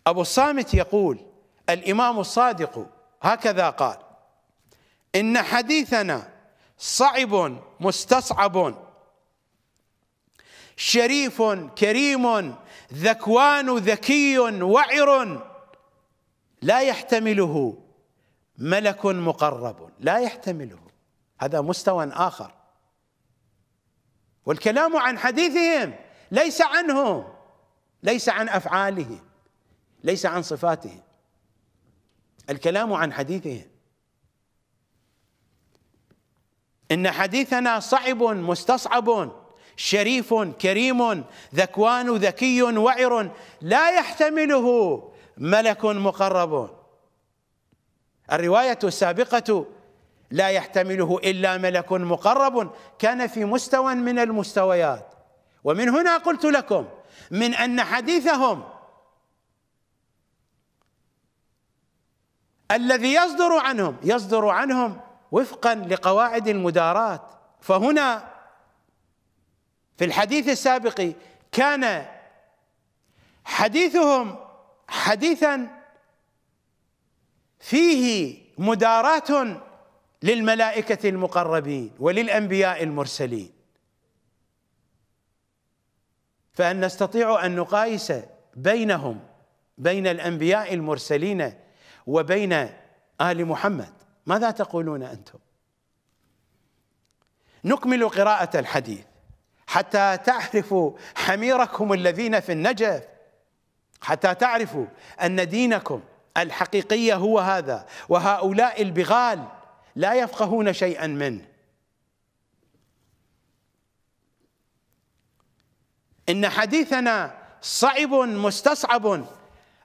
أبو الصامت يقول الإمام الصادق هكذا قال إن حديثنا صعب مستصعب شريف كريم ذكوان ذكي وعر لا يحتمله ملك مقرب لا يحتمله هذا مستوى آخر والكلام عن حديثهم ليس عنهم ليس عن أفعالهم ليس عن صفاتهم الكلام عن حديثهم إن حديثنا صعب مستصعب شريف كريم ذكوان ذكي وعر لا يحتمله ملك مقرب الرواية السابقة لا يحتمله إلا ملك مقرب كان في مستوى من المستويات ومن هنا قلت لكم من أن حديثهم الذي يصدر عنهم يصدر عنهم وفقا لقواعد المدارات فهنا في الحديث السابق كان حديثهم حديثا فيه مداراة للملائكة المقربين وللأنبياء المرسلين فأن نستطيع أن نقايس بينهم بين الأنبياء المرسلين وبين آل محمد ماذا تقولون أنتم؟ نكمل قراءة الحديث حتى تعرفوا حميركم الذين في النجف حتى تعرفوا أن دينكم الحقيقي هو هذا وهؤلاء البغال لا يفقهون شيئا منه إن حديثنا صعب مستصعب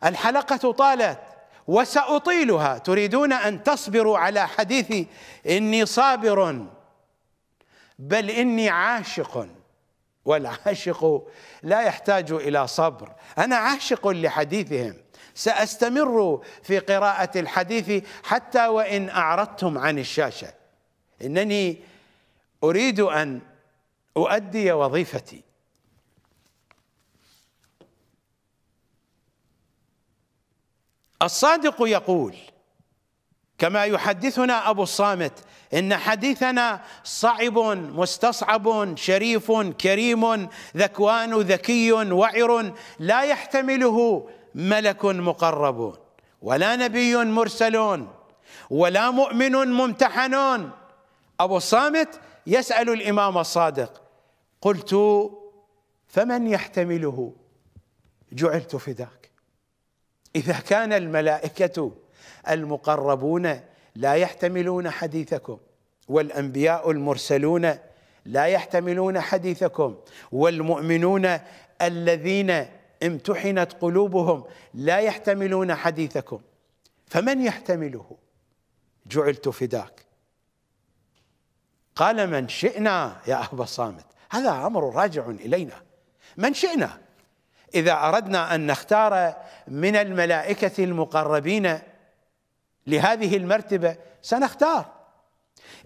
الحلقة طالت وسأطيلها تريدون أن تصبروا على حديثي إني صابر بل إني عاشق والعاشق لا يحتاج الى صبر انا عاشق لحديثهم ساستمر في قراءه الحديث حتى وان اعرضتم عن الشاشه انني اريد ان اؤدي وظيفتي الصادق يقول كما يحدثنا ابو الصامت ان حديثنا صعب مستصعب شريف كريم ذكوان ذكي وعر لا يحتمله ملك مقرب ولا نبي مرسل ولا مؤمن ممتحن ابو الصامت يسال الامام الصادق قلت فمن يحتمله جعلت فداك اذا كان الملائكه المقربون لا يحتملون حديثكم والانبياء المرسلون لا يحتملون حديثكم والمؤمنون الذين امتحنت قلوبهم لا يحتملون حديثكم فمن يحتمله جعلت فداك قال من شئنا يا أبا الصامت هذا أمر راجع إلينا من شئنا إذا أردنا أن نختار من الملائكة المقربين لهذه المرتبه سنختار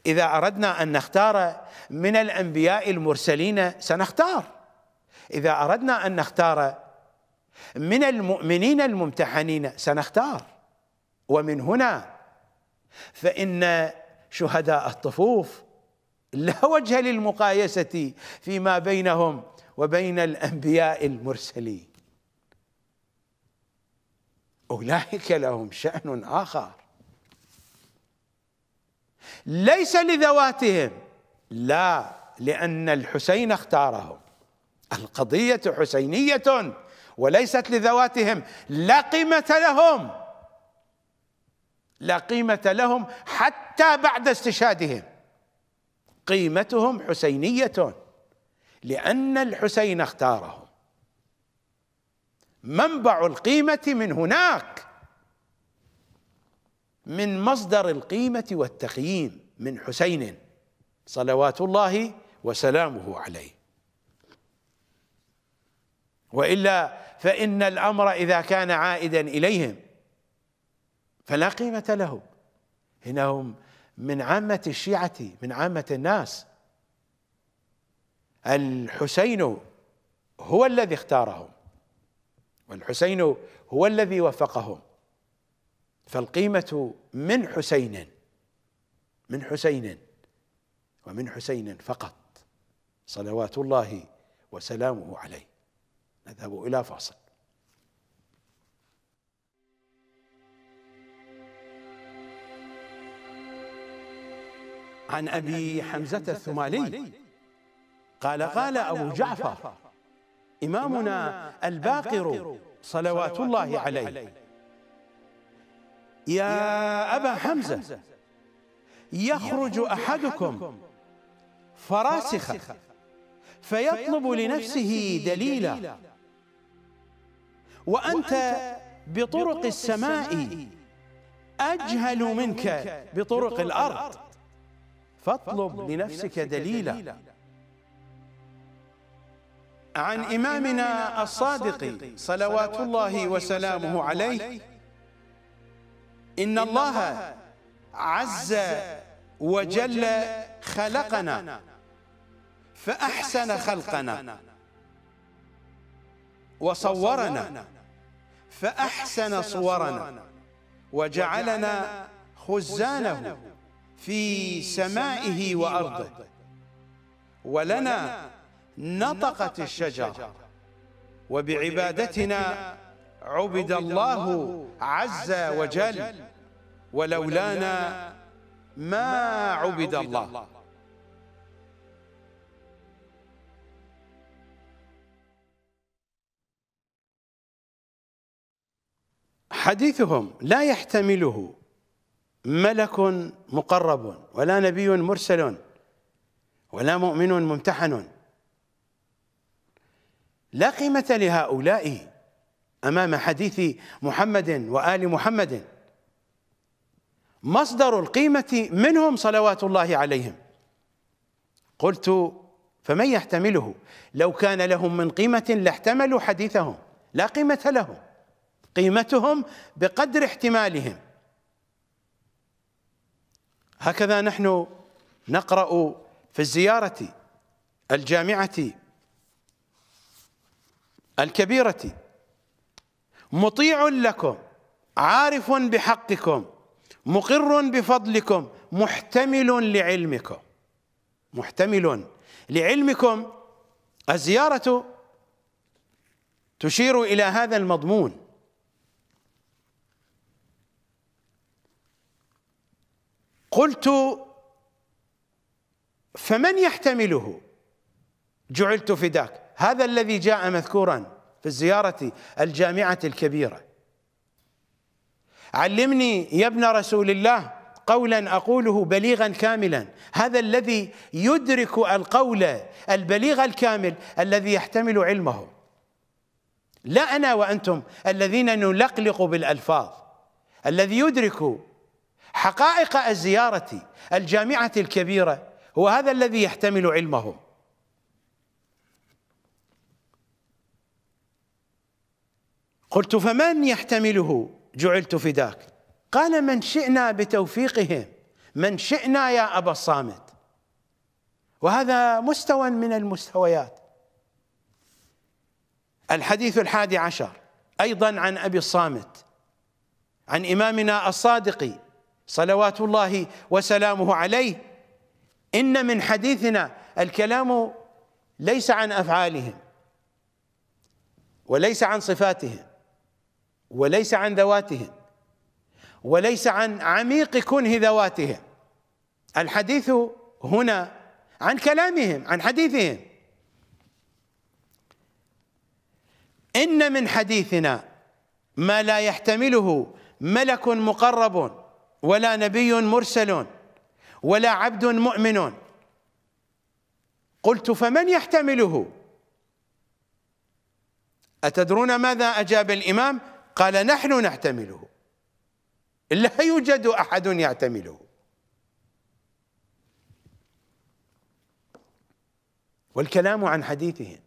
اذا اردنا ان نختار من الانبياء المرسلين سنختار اذا اردنا ان نختار من المؤمنين الممتحنين سنختار ومن هنا فان شهداء الطفوف لا وجه للمقايسه فيما بينهم وبين الانبياء المرسلين اولئك لهم شان اخر ليس لذواتهم لا لأن الحسين اختارهم القضية حسينية وليست لذواتهم لا قيمة لهم لا قيمة لهم حتى بعد استشهادهم قيمتهم حسينية لأن الحسين اختارهم منبع القيمة من هناك من مصدر القيمة والتقييم من حسين صلوات الله وسلامه عليه وإلا فإن الأمر إذا كان عائدا إليهم فلا قيمة له إنهم من عامة الشيعة من عامة الناس الحسين هو الذي اختارهم والحسين هو الذي وفقهم فالقيمة من حسين من حسين ومن حسين فقط صلوات الله وسلامه عليه نذهب إلى فاصل عن أبي حمزة الثمالي قال قال أبو جعفر إمامنا الباقر صلوات الله عليه يا أبا حمزة يخرج أحدكم فراسخا فيطلب لنفسه دليلا وأنت بطرق السماء أجهل منك بطرق الأرض فاطلب لنفسك دليلا عن إمامنا الصادق صلوات الله وسلامه عليه إن الله عز وجل خلقنا فأحسن خلقنا وصورنا فأحسن صورنا وجعلنا خزانه في سمائه وأرضه ولنا نطقت الشجرة وبعبادتنا عبد الله عز وجل ولولانا ما عبد الله حديثهم لا يحتمله ملك مقرب ولا نبي مرسل ولا مؤمن ممتحن لا قيمة لهؤلاء أمام حديث محمد وآل محمد مصدر القيمة منهم صلوات الله عليهم قلت فمن يحتمله لو كان لهم من قيمة لاحتملوا حديثهم لا قيمة لهم قيمتهم بقدر احتمالهم هكذا نحن نقرأ في الزيارة الجامعة الكبيرة مطيع لكم عارف بحقكم مقر بفضلكم محتمل لعلمكم محتمل لعلمكم الزيارة تشير إلى هذا المضمون قلت فمن يحتمله جعلت فداك هذا الذي جاء مذكورا في الزيارة الجامعة الكبيرة علمني يا ابن رسول الله قولا اقوله بليغا كاملا هذا الذي يدرك القول البليغ الكامل الذي يحتمل علمه لا انا وانتم الذين نلقلق بالالفاظ الذي يدرك حقائق الزياره الجامعه الكبيره هو هذا الذي يحتمل علمه قلت فمن يحتمله جعلت فداك قال من شئنا بتوفيقهم من شئنا يا أبا الصامت وهذا مستوى من المستويات الحديث الحادي عشر أيضا عن أبي الصامت عن إمامنا الصادق صلوات الله وسلامه عليه إن من حديثنا الكلام ليس عن أفعالهم وليس عن صفاتهم وليس عن ذواتهم وليس عن عميق كنه ذواتهم الحديث هنا عن كلامهم عن حديثهم ان من حديثنا ما لا يحتمله ملك مقرب ولا نبي مرسل ولا عبد مؤمن قلت فمن يحتمله اتدرون ماذا اجاب الامام قال نحن نحتمله لا يوجد أحد يحتمله والكلام عن حديثهم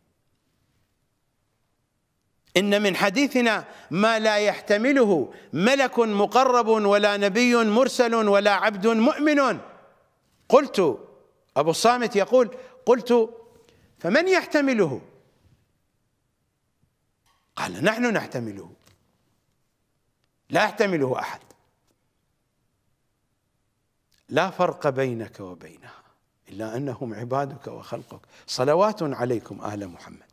إن من حديثنا ما لا يحتمله ملك مقرب ولا نبي مرسل ولا عبد مؤمن قلت أبو الصامت يقول قلت فمن يحتمله قال نحن نحتمله لا يحتمله احد لا فرق بينك وبينها الا انهم عبادك وخلقك صلوات عليكم ال محمد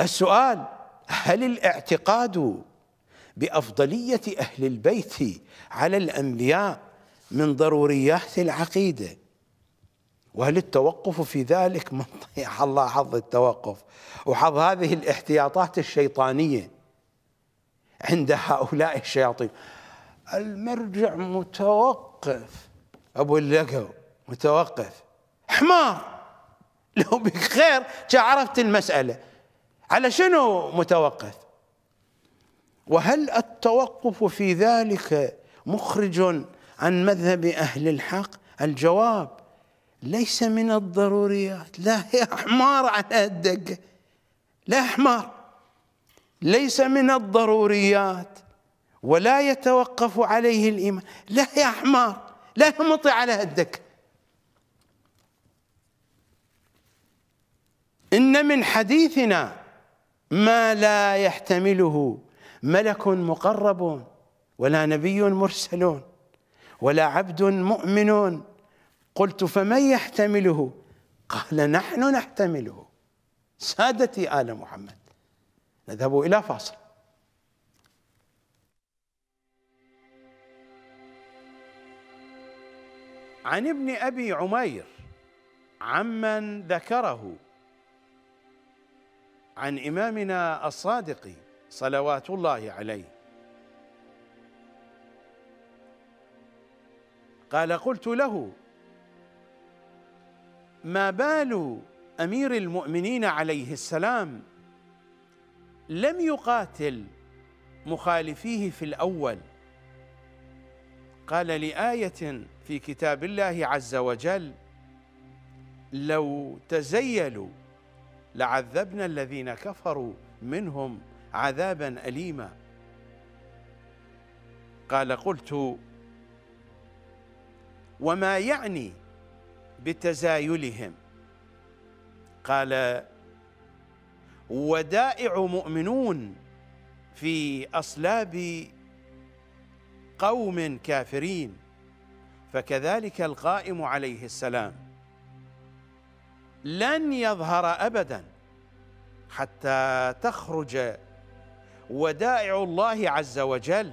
السؤال هل الاعتقاد بافضليه اهل البيت على الانبياء من ضروريات العقيده وهل التوقف في ذلك (laughs) من الله حظ التوقف وحظ هذه الاحتياطات الشيطانية عند هؤلاء الشياطين المرجع متوقف أبو اللقو متوقف حمار (laughs) لو بخير عرفت المسألة على شنو متوقف وهل التوقف في ذلك مخرج عن مذهب أهل الحق الجواب ليس من الضروريات لا يا حمار على الدقة لا حمار ليس من الضروريات ولا يتوقف عليه الإيمان لا يا حمار لا يمطي على الدقة إن من حديثنا ما لا يحتمله ملك مقرب ولا نبي مرسل ولا عبد مؤمن قلت فمن يحتمله قال نحن نحتمله سادتي آل محمد نذهب إلى فاصل عن ابن أبي عمير عمن ذكره عن إمامنا الصادق صلوات الله عليه قال قلت له ما بال امير المؤمنين عليه السلام لم يقاتل مخالفيه في الاول قال لايه في كتاب الله عز وجل لو تزيلوا لعذبنا الذين كفروا منهم عذابا اليما قال قلت وما يعني بتزايلهم قال ودائع مؤمنون في اصلاب قوم كافرين فكذلك القائم عليه السلام لن يظهر ابدا حتى تخرج ودائع الله عز وجل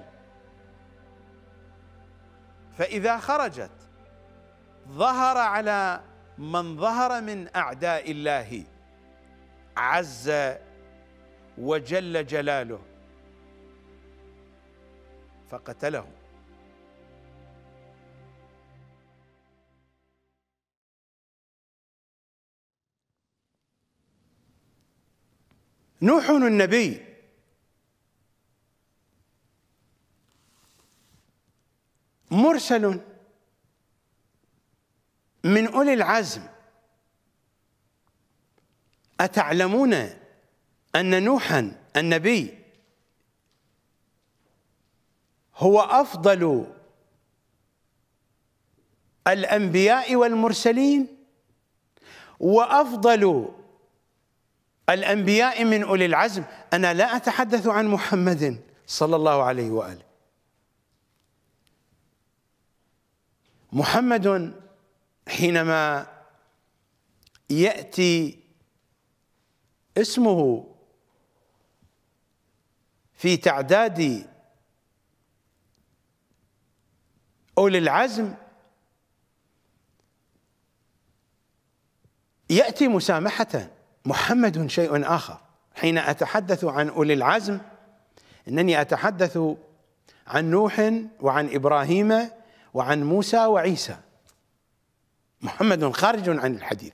فاذا خرجت ظهر على من ظهر من اعداء الله عز وجل جلاله فقتله نوح النبي مرسل من أولي العزم أتعلمون أن نوحا النبي هو أفضل الأنبياء والمرسلين وأفضل الأنبياء من أولي العزم أنا لا أتحدث عن محمد صلى الله عليه وآله محمد حينما ياتي اسمه في تعداد اولي العزم ياتي مسامحه محمد شيء اخر حين اتحدث عن اولي العزم انني اتحدث عن نوح وعن ابراهيم وعن موسى وعيسى محمد خارج عن الحديث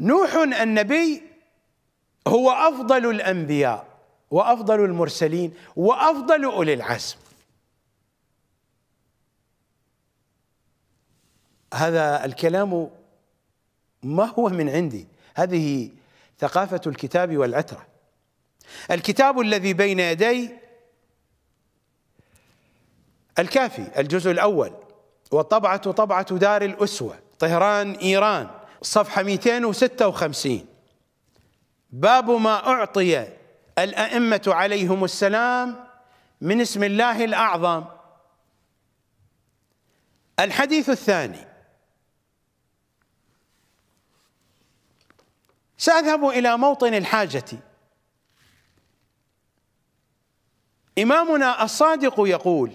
نوح النبي هو افضل الانبياء وافضل المرسلين وافضل اولي العزم هذا الكلام ما هو من عندي هذه ثقافه الكتاب والعتره الكتاب الذي بين يدي الكافي الجزء الأول والطبعة طبعة دار الأسوة طهران إيران صفحة 256 باب ما أعطي الأئمة عليهم السلام من اسم الله الأعظم الحديث الثاني سأذهب إلى موطن الحاجة إمامنا الصادق يقول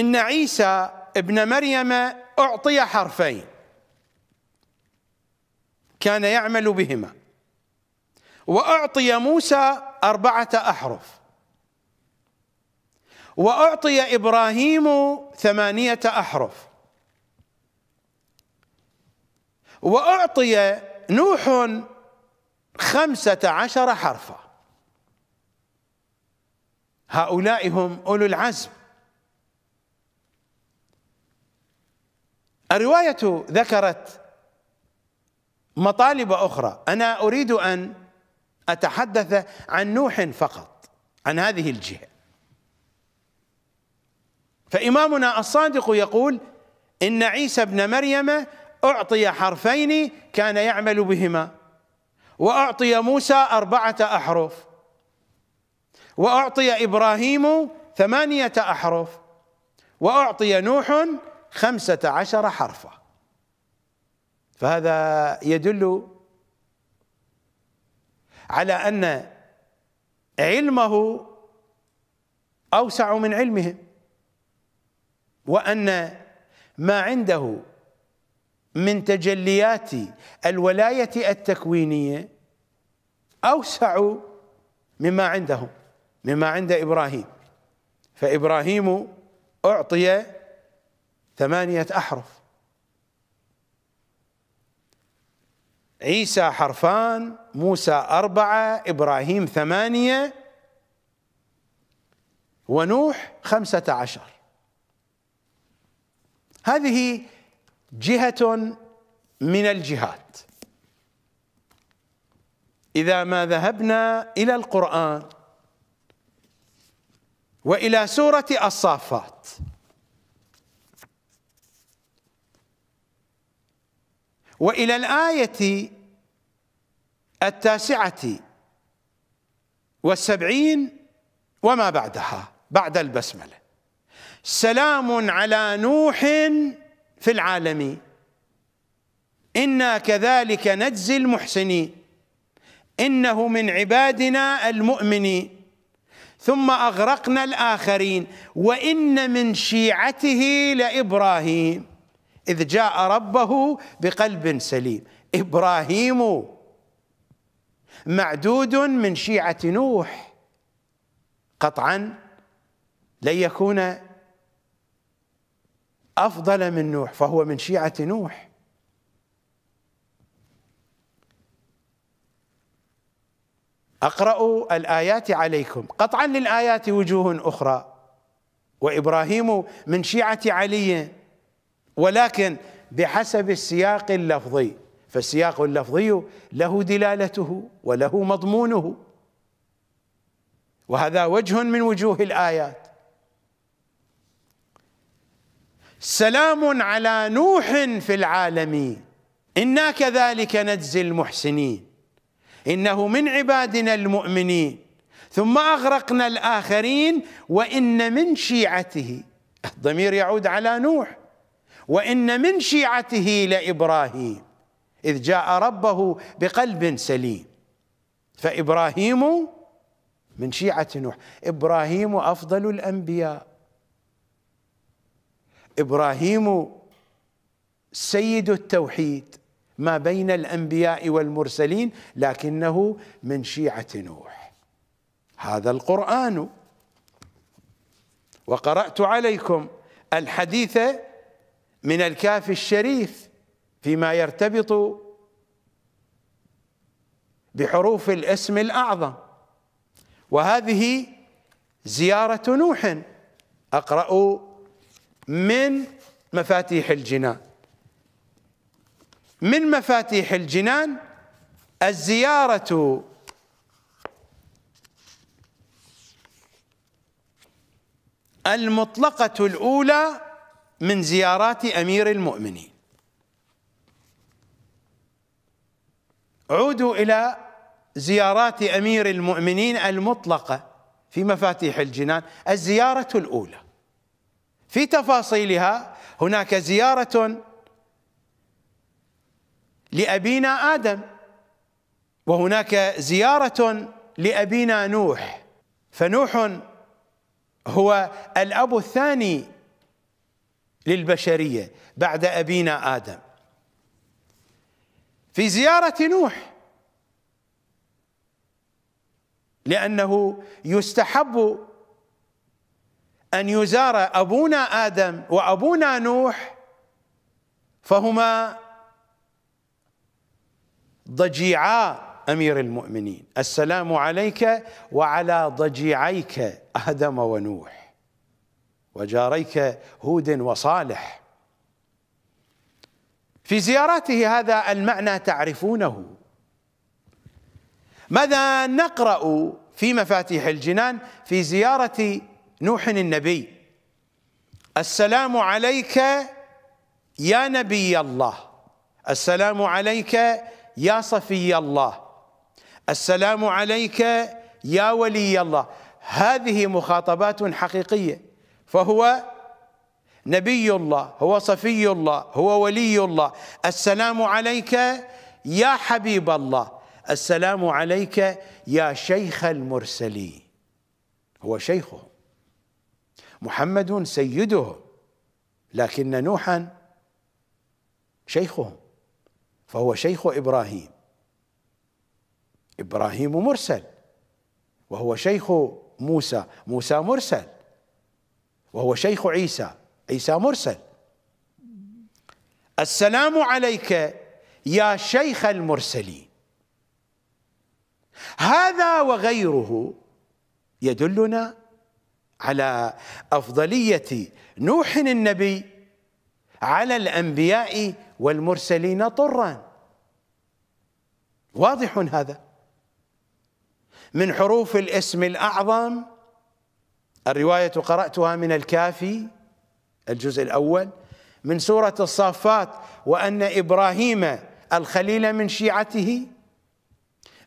إن عيسى ابن مريم أعطي حرفين كان يعمل بهما وأعطي موسى أربعة أحرف وأعطي إبراهيم ثمانية أحرف وأعطي نوح خمسة عشر حرفا هؤلاء هم أولو العزم الرواية ذكرت مطالب أخرى أنا أريد أن أتحدث عن نوح فقط عن هذه الجهة فإمامنا الصادق يقول إن عيسى ابن مريم أعطي حرفين كان يعمل بهما وأعطي موسى أربعة أحرف وأعطي إبراهيم ثمانية أحرف وأعطي نوح خمسة عشر حرفا فهذا يدل على أن علمه أوسع من علمهم وأن ما عنده من تجليات الولاية التكوينية أوسع مما عندهم مما عند إبراهيم فإبراهيم أعطي ثمانية أحرف عيسى حرفان موسى أربعة إبراهيم ثمانية ونوح خمسة عشر هذه جهة من الجهات إذا ما ذهبنا إلى القرآن وإلى سورة الصافات والى الايه التاسعه والسبعين وما بعدها بعد البسمله سلام على نوح في العالمين انا كذلك نجزي المحسنين انه من عبادنا المؤمنين ثم اغرقنا الاخرين وان من شيعته لابراهيم إذ جاء ربه بقلب سليم إبراهيم معدود من شيعة نوح قطعا لن يكون أفضل من نوح فهو من شيعة نوح أقرأ الآيات عليكم قطعا للآيات وجوه أخرى وإبراهيم من شيعة علي ولكن بحسب السياق اللفظي فالسياق اللفظي له دلالته وله مضمونه وهذا وجه من وجوه الآيات سلام على نوح في العالمين إنا كذلك نجزي المحسنين إنه من عبادنا المؤمنين ثم أغرقنا الآخرين وإن من شيعته الضمير يعود على نوح وإن من شيعته لإبراهيم إذ جاء ربه بقلب سليم فإبراهيم من شيعة نوح إبراهيم أفضل الأنبياء إبراهيم سيد التوحيد ما بين الأنبياء والمرسلين لكنه من شيعة نوح هذا القرآن وقرأت عليكم الحديث من الكاف الشريف فيما يرتبط بحروف الاسم الاعظم وهذه زياره نوح اقرا من مفاتيح الجنان من مفاتيح الجنان الزياره المطلقه الاولى من زيارات امير المؤمنين عودوا الى زيارات امير المؤمنين المطلقه في مفاتيح الجنان الزياره الاولى في تفاصيلها هناك زياره لابينا ادم وهناك زياره لابينا نوح فنوح هو الاب الثاني للبشريه بعد ابينا ادم في زياره نوح لانه يستحب ان يزار ابونا ادم وابونا نوح فهما ضجيعا امير المؤمنين السلام عليك وعلى ضجيعيك ادم ونوح وجاريك هود وصالح في زيارته هذا المعنى تعرفونه ماذا نقرأ في مفاتيح الجنان في زيارة نوح النبي السلام عليك يا نبي الله السلام عليك يا صفي الله السلام عليك يا ولي الله هذه مخاطبات حقيقية فهو نبي الله هو صفي الله هو ولي الله السلام عليك يا حبيب الله السلام عليك يا شيخ المرسلين هو شيخه محمد سيده لكن نوحا شيخه فهو شيخ ابراهيم ابراهيم مرسل وهو شيخ موسى موسى مرسل وهو شيخ عيسى عيسى مرسل السلام عليك يا شيخ المرسلين هذا وغيره يدلنا على افضليه نوح النبي على الانبياء والمرسلين طرا واضح هذا من حروف الاسم الاعظم الرواية قرأتها من الكافي الجزء الأول من سورة الصافات وأن إبراهيم الخليل من شيعته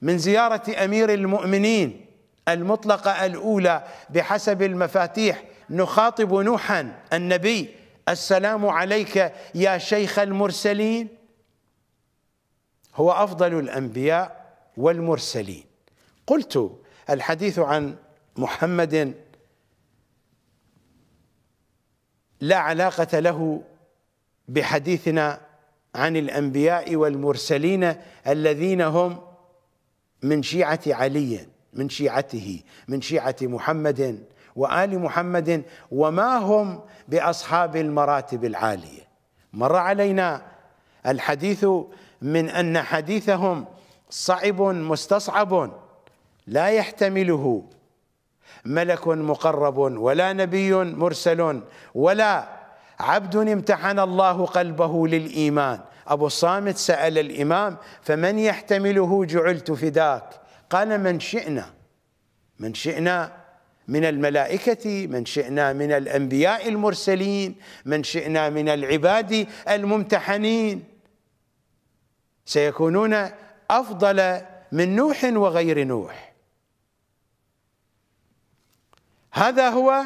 من زيارة أمير المؤمنين المطلقة الأولى بحسب المفاتيح نخاطب نوحا النبي السلام عليك يا شيخ المرسلين هو أفضل الأنبياء والمرسلين قلت الحديث عن محمد لا علاقة له بحديثنا عن الأنبياء والمرسلين الذين هم من شيعة علي من شيعته من شيعة محمد وآل محمد وما هم بأصحاب المراتب العالية مر علينا الحديث من أن حديثهم صعب مستصعب لا يحتمله ملك مقرب ولا نبي مرسل ولا عبد امتحن الله قلبه للإيمان أبو الصامت سأل الإمام فمن يحتمله جعلت فداك قال من شئنا من شئنا من الملائكة من شئنا من الأنبياء المرسلين من شئنا من العباد الممتحنين سيكونون أفضل من نوح وغير نوح هذا هو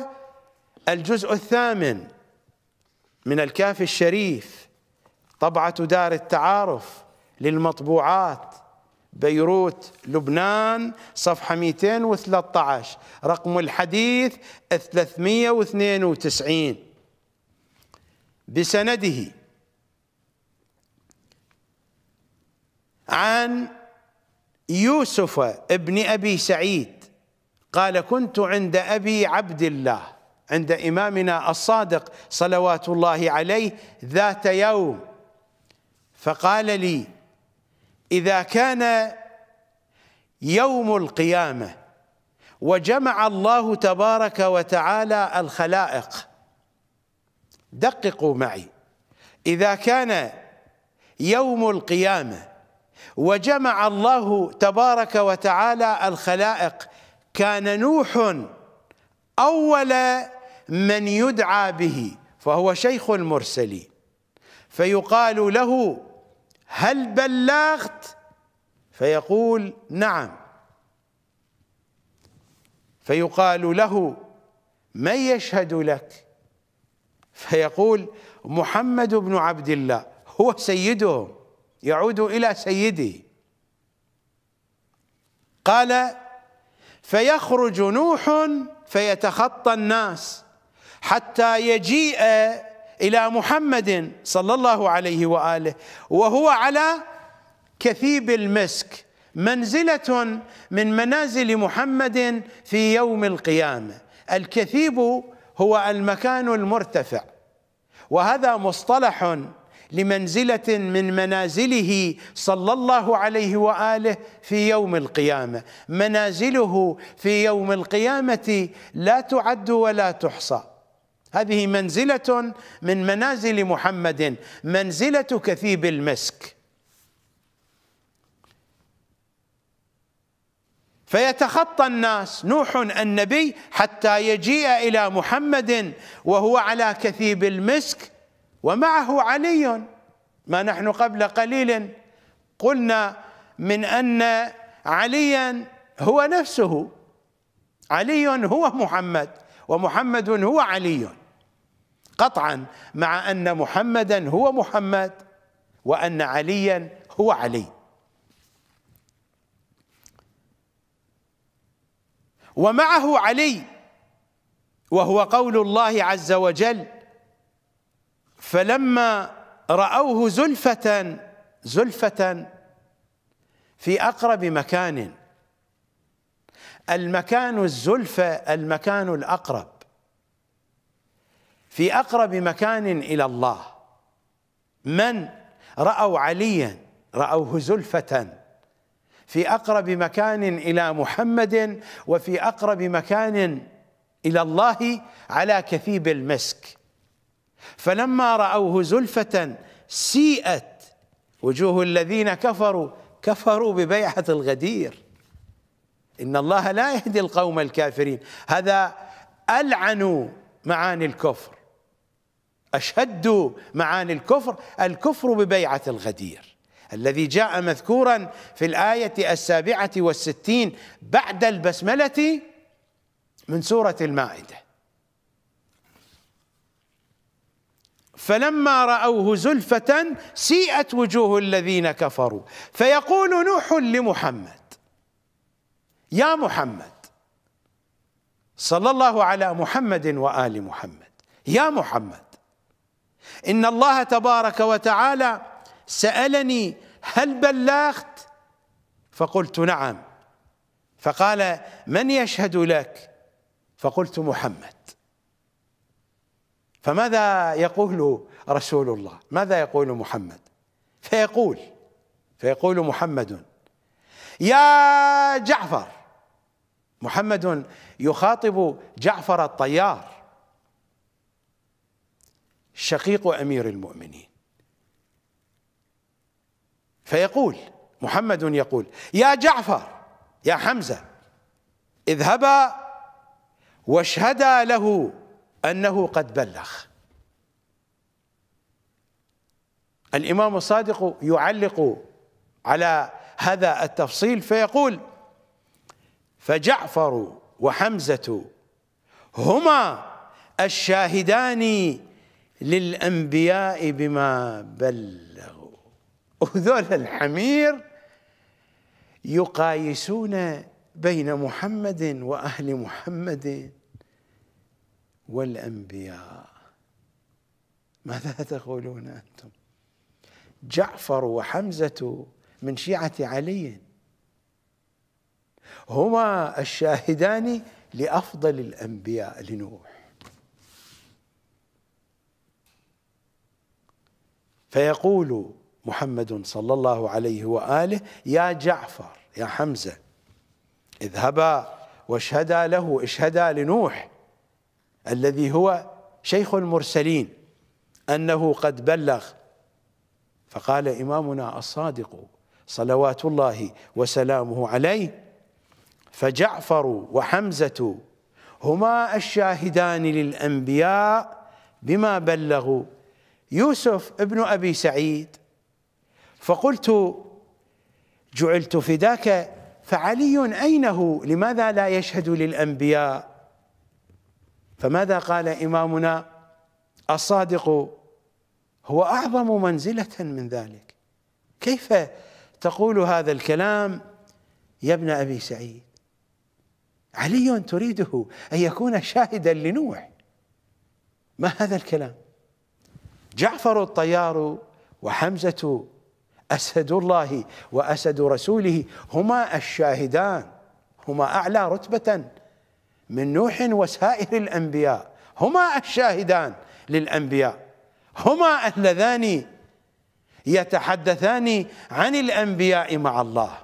الجزء الثامن من الكافي الشريف طبعة دار التعارف للمطبوعات بيروت لبنان صفحة 213 رقم الحديث 392 بسنده عن يوسف ابن أبي سعيد قال كنت عند أبي عبد الله عند إمامنا الصادق صلوات الله عليه ذات يوم فقال لي إذا كان يوم القيامة وجمع الله تبارك وتعالى الخلائق دققوا معي إذا كان يوم القيامة وجمع الله تبارك وتعالى الخلائق كان نوح أول من يدعى به فهو شيخ المرسلين فيقال له هل بلغت فيقول نعم فيقال له من يشهد لك فيقول محمد بن عبد الله هو سيدهم يعود إلى سيده قال فيخرج نوح فيتخطى الناس حتى يجيء الى محمد صلى الله عليه واله وهو على كثيب المسك منزله من منازل محمد في يوم القيامه الكثيب هو المكان المرتفع وهذا مصطلح لمنزله من منازله صلى الله عليه واله في يوم القيامه منازله في يوم القيامه لا تعد ولا تحصى هذه منزله من منازل محمد منزله كثيب المسك فيتخطى الناس نوح النبي حتى يجيء الى محمد وهو على كثيب المسك ومعه علي ما نحن قبل قليل قلنا من ان عليا هو نفسه علي هو محمد ومحمد هو علي قطعا مع ان محمدا هو محمد وان عليا هو علي ومعه علي وهو قول الله عز وجل فلما رأوه زلفة زلفة في أقرب مكان المكان الزلفى المكان الأقرب في أقرب مكان إلى الله من رأوا عليا رأوه زلفةً في اقرب مكان المكان الزلفه المكان الاقرب في اقرب مكان الي الله من راوا عليا راوه زلفه في اقرب مكان الي محمد وفي اقرب مكان الى الله على كثيب المسك فلما راوه زلفه سيئت وجوه الذين كفروا كفروا ببيعه الغدير ان الله لا يهدي القوم الكافرين هذا العن معاني الكفر اشد معاني الكفر الكفر ببيعه الغدير الذي جاء مذكورا في الايه السابعه والستين بعد البسمله من سوره المائده فلما رأوه زلفة سيئت وجوه الذين كفروا فيقول نوح لمحمد يا محمد صلى الله على محمد وآل محمد يا محمد إن الله تبارك وتعالى سألني هل بلغت فقلت نعم فقال من يشهد لك فقلت محمد فماذا يقول رسول الله ماذا يقول محمد فيقول فيقول محمد يا جعفر محمد يخاطب جعفر الطيار شقيق امير المؤمنين فيقول محمد يقول يا جعفر يا حمزه اذهبا واشهدا له أنه قد بلغ الإمام الصادق يعلق على هذا التفصيل فيقول فجعفر وحمزة هما الشاهدان للأنبياء بما بلغوا وذول الحمير يقايسون بين محمد وأهل محمد والأنبياء ماذا (laughs) تقولون أنتم جعفر وحمزة من شيعة علي هما الشاهدان لأفضل الأنبياء لنوح فيقول محمد صلى الله عليه وآله يا جعفر يا حمزة اذهبا واشهدا له اشهدا لنوح الذي هو شيخ المرسلين أنه قد بلغ فقال إمامنا الصادق صلوات الله وسلامه عليه فجعفر وحمزة هما الشاهدان للأنبياء بما بلغوا يوسف ابن أبي سعيد فقلت جعلت فداك فعلي أينه لماذا لا يشهد للأنبياء فماذا قال إمامنا الصادق هو أعظم منزلة من ذلك كيف تقول هذا الكلام يا ابن أبي سعيد علي تريده أن يكون شاهدا لنوح ما هذا الكلام جعفر الطيار وحمزة أسد الله وأسد رسوله هما الشاهدان هما أعلى رتبة من نوح وسائر الانبياء هما الشاهدان للانبياء هما اللذان يتحدثان عن الانبياء مع الله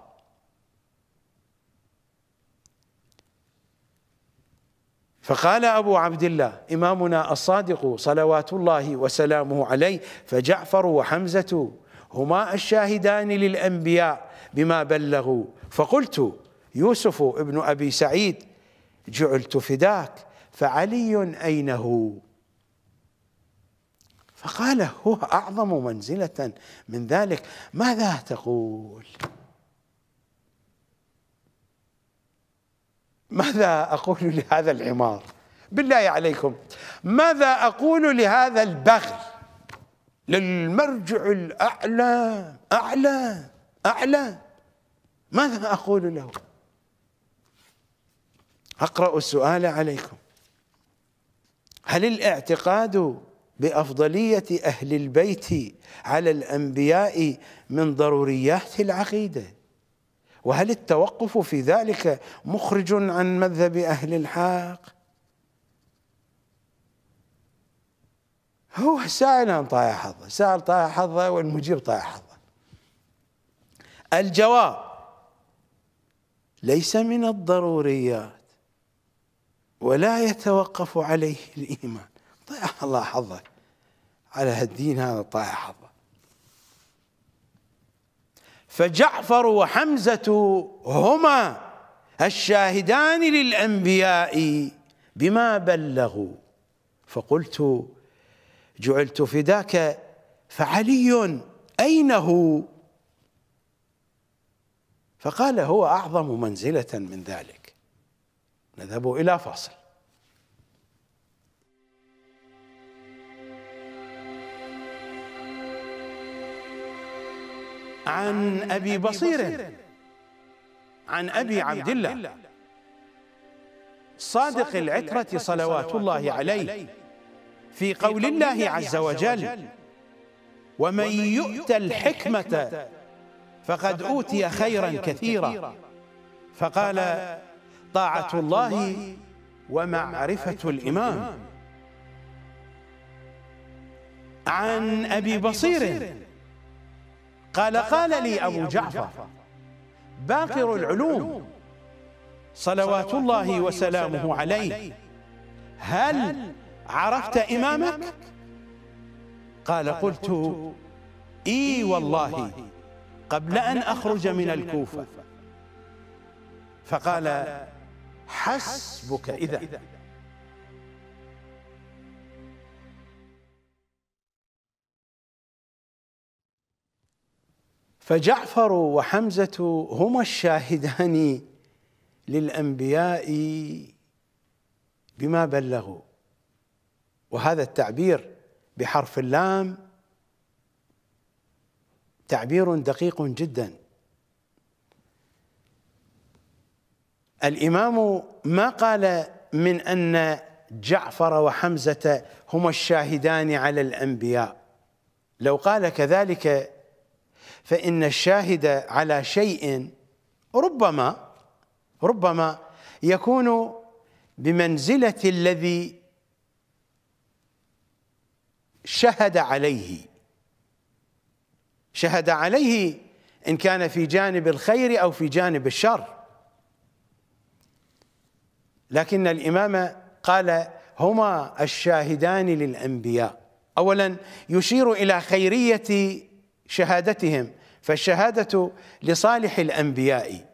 فقال ابو عبد الله امامنا الصادق صلوات الله وسلامه عليه فجعفر وحمزه هما الشاهدان للانبياء بما بلغوا فقلت يوسف ابن ابي سعيد جعلت فداك فعلي أين هو فقال هو أعظم منزلة من ذلك ماذا تقول ماذا أقول لهذا العمار بالله عليكم ماذا أقول لهذا البغل للمرجع الأعلى أعلى أعلى ماذا أقول له اقرا السؤال عليكم هل الاعتقاد بافضليه اهل البيت على الانبياء من ضروريات العقيده وهل التوقف في ذلك مخرج عن مذهب اهل الحق هو سائل عن طايع حظه سائل طايع حظه والمجيب طايع حظه الجواب ليس من الضروريات ولا يتوقف عليه الإيمان ضيع الله حظك على هالدين هذا ضيع حظه فجعفر وحمزة هما الشاهدان للأنبياء بما بلغوا فقلت جعلت فداك فعلي أين هو فقال هو أعظم منزلة من ذلك نذهب إلى فاصل عن أبي بصير عن أبي عبد الله صادق العترة صلوات الله عليه في قول الله عز وجل ومن يؤت الحكمة فقد أوتي خيرا كثيرا فقال طاعة الله ومعرفة الإمام عن أبي بصير قال قال لي أبو جعفر باقر العلوم صلوات الله وسلامه عليه هل عرفت إمامك؟ قال قلت إي والله قبل أن أخرج من الكوفة فقال حسبك إذا فجعفر وحمزة هما الشاهدان للأنبياء بما بلغوا وهذا التعبير بحرف اللام تعبير دقيق جدا الامام ما قال من ان جعفر وحمزه هما الشاهدان على الانبياء لو قال كذلك فان الشاهد على شيء ربما ربما يكون بمنزله الذي شهد عليه شهد عليه ان كان في جانب الخير او في جانب الشر لكن الإمام قال هما الشاهدان للأنبياء أولا يشير إلى خيرية شهادتهم فالشهادة لصالح الأنبياء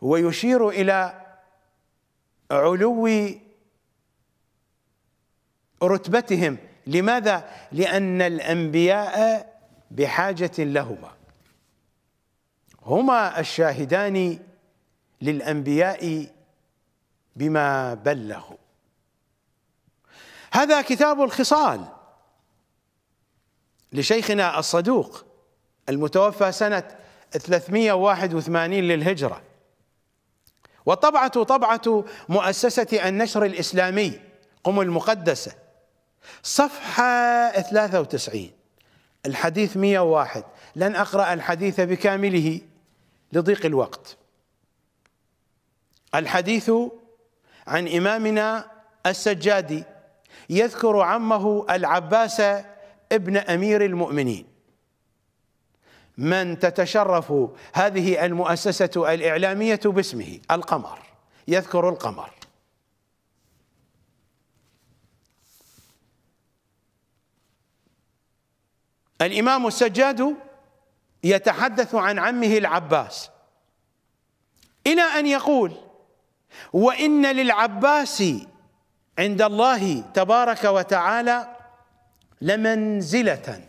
ويشير إلى علو رتبتهم لماذا؟ لأن الأنبياء بحاجة لهما هما الشاهدان للأنبياء بما بلغوا هذا كتاب الخصال لشيخنا الصدوق المتوفى سنة 381 للهجرة والطبعة طبعة مؤسسة النشر الإسلامي قم المقدسة صفحة 93 الحديث 101 لن أقرأ الحديث بكامله لضيق الوقت الحديث عن إمامنا السجادي يذكر عمه العباس ابن أمير المؤمنين من تتشرف هذه المؤسسة الإعلامية باسمه القمر يذكر القمر الإمام السجاد يتحدث عن عمه العباس إلى أن يقول وان للعباس عند الله تبارك وتعالى لمنزله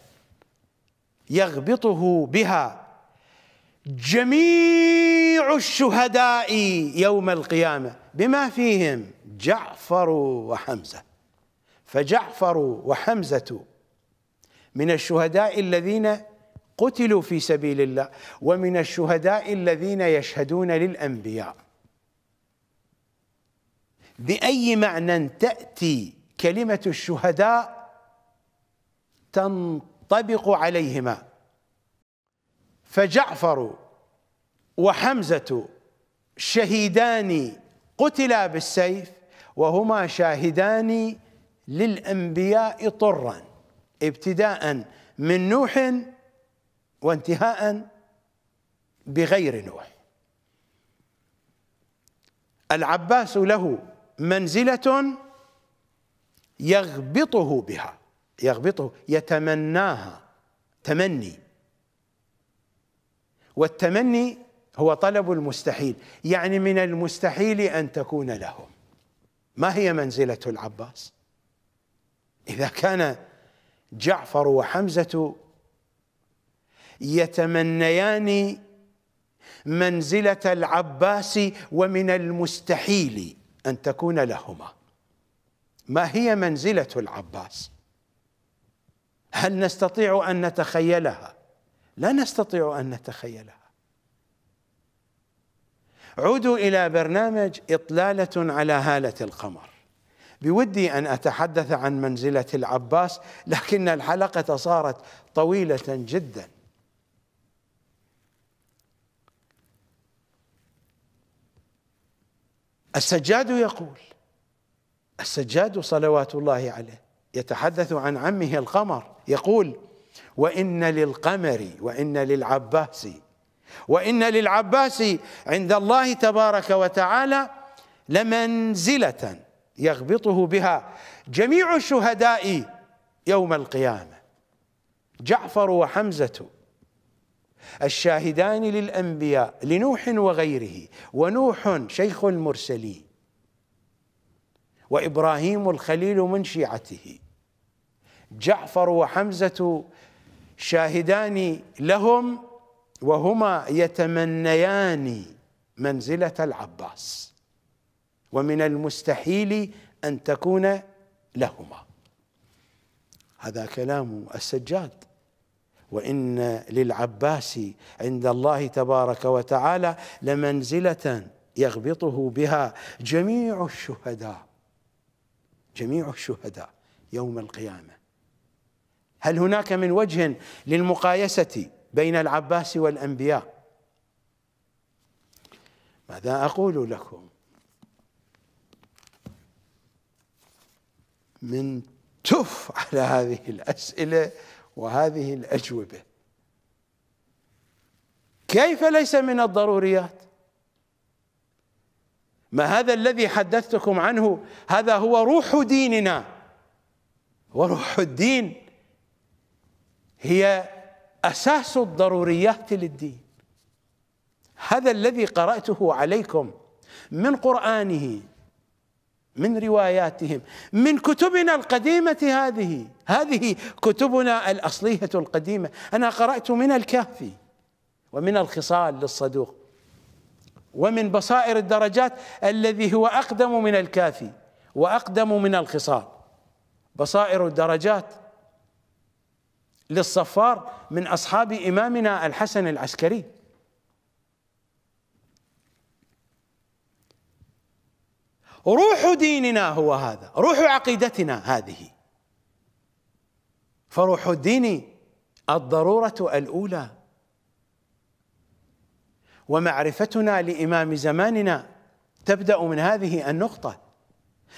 يغبطه بها جميع الشهداء يوم القيامه بما فيهم جعفر وحمزه فجعفر وحمزه من الشهداء الذين قتلوا في سبيل الله ومن الشهداء الذين يشهدون للانبياء بأي معنى تأتي كلمة الشهداء تنطبق عليهما فجعفر وحمزة شهيدان قتلا بالسيف وهما شاهدان للأنبياء طرا ابتداء من نوح وانتهاء بغير نوح العباس له منزلة يغبطه بها يغبطه يتمناها تمني والتمني هو طلب المستحيل يعني من المستحيل أن تكون لهم ما هي منزلة العباس إذا كان جعفر وحمزة يتمنيان منزلة العباس ومن المستحيل ان تكون لهما ما هي منزله العباس هل نستطيع ان نتخيلها لا نستطيع ان نتخيلها عودوا الى برنامج اطلاله على هاله القمر بودي ان اتحدث عن منزله العباس لكن الحلقه صارت طويله جدا السجاد يقول السجاد صلوات الله عليه يتحدث عن عمه القمر يقول وإن للقمر وإن للعباس وإن للعباس عند الله تبارك وتعالى لمنزلة يغبطه بها جميع الشهداء يوم القيامة جعفر وحمزة الشاهدان للأنبياء لنوح وغيره ونوح شيخ المرسلين وإبراهيم الخليل من شيعته جعفر وحمزة شاهدان لهم وهما يتمنيان منزلة العباس ومن المستحيل أن تكون لهما هذا كلام السجاد وان للعباس عند الله تبارك وتعالى لمنزله يغبطه بها جميع الشهداء جميع الشهداء يوم القيامه هل هناك من وجه للمقايسه بين العباس والانبياء ماذا اقول لكم من تف على هذه الاسئله وهذه الأجوبة كيف ليس من الضروريات ما هذا الذي حدثتكم عنه هذا هو روح ديننا وروح الدين هي أساس الضروريات للدين هذا الذي قرأته عليكم من قرآنه من رواياتهم من كتبنا القديمة هذه هذه كتبنا الأصلية القديمة أنا قرأت من الكافي ومن الخصال للصدوق ومن بصائر الدرجات الذي هو أقدم من الكافي وأقدم من الخصال بصائر الدرجات للصفار من أصحاب إمامنا الحسن العسكري روح ديننا هو هذا روح عقيدتنا هذه فروح الدين الضرورة الأولى ومعرفتنا لإمام زماننا تبدأ من هذه النقطة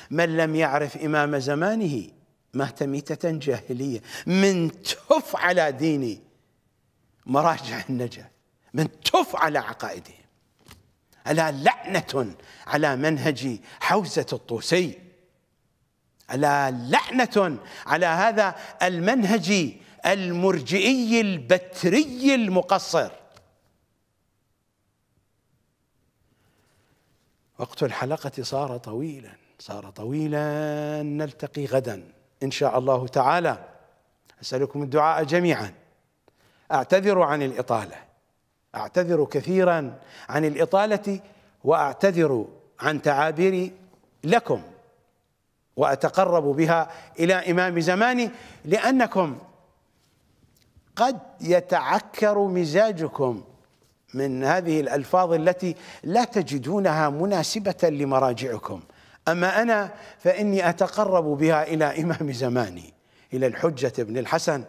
من لم يعرف إمام زمانه مات ميتة جاهلية من تف على دين مراجع النجا من تف على عقائده ألا لعنة على منهج حوزة الطوسي ألا لعنة على هذا المنهج المرجئي البتري المقصر وقت الحلقة صار طويلا صار طويلا نلتقي غدا إن شاء الله تعالى أسألكم الدعاء جميعا أعتذر عن الإطالة اعتذر كثيرا عن الاطاله واعتذر عن تعابيري لكم واتقرب بها الى امام زماني لانكم قد يتعكر مزاجكم من هذه الالفاظ التي لا تجدونها مناسبه لمراجعكم اما انا فاني اتقرب بها الى امام زماني الى الحجه بن الحسن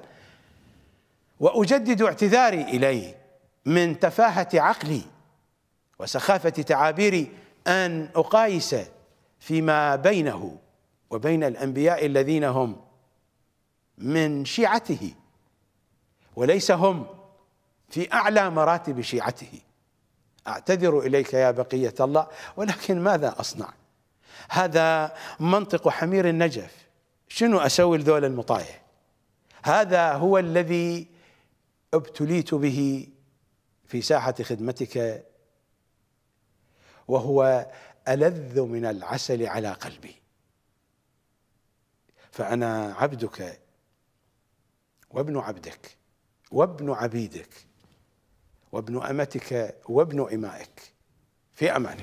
واجدد اعتذاري اليه من تفاهة عقلي وسخافة تعابيري أن أقايس فيما بينه وبين الأنبياء الذين هم من شيعته وليس هم في أعلى مراتب شيعته أعتذر إليك يا بقية الله ولكن ماذا أصنع هذا منطق حمير النجف شنو أسوي لذول المطايح هذا هو الذي ابتليت به في ساحه خدمتك وهو الذ من العسل على قلبي فانا عبدك وابن عبدك وابن عبيدك وابن امتك وابن امائك في امانك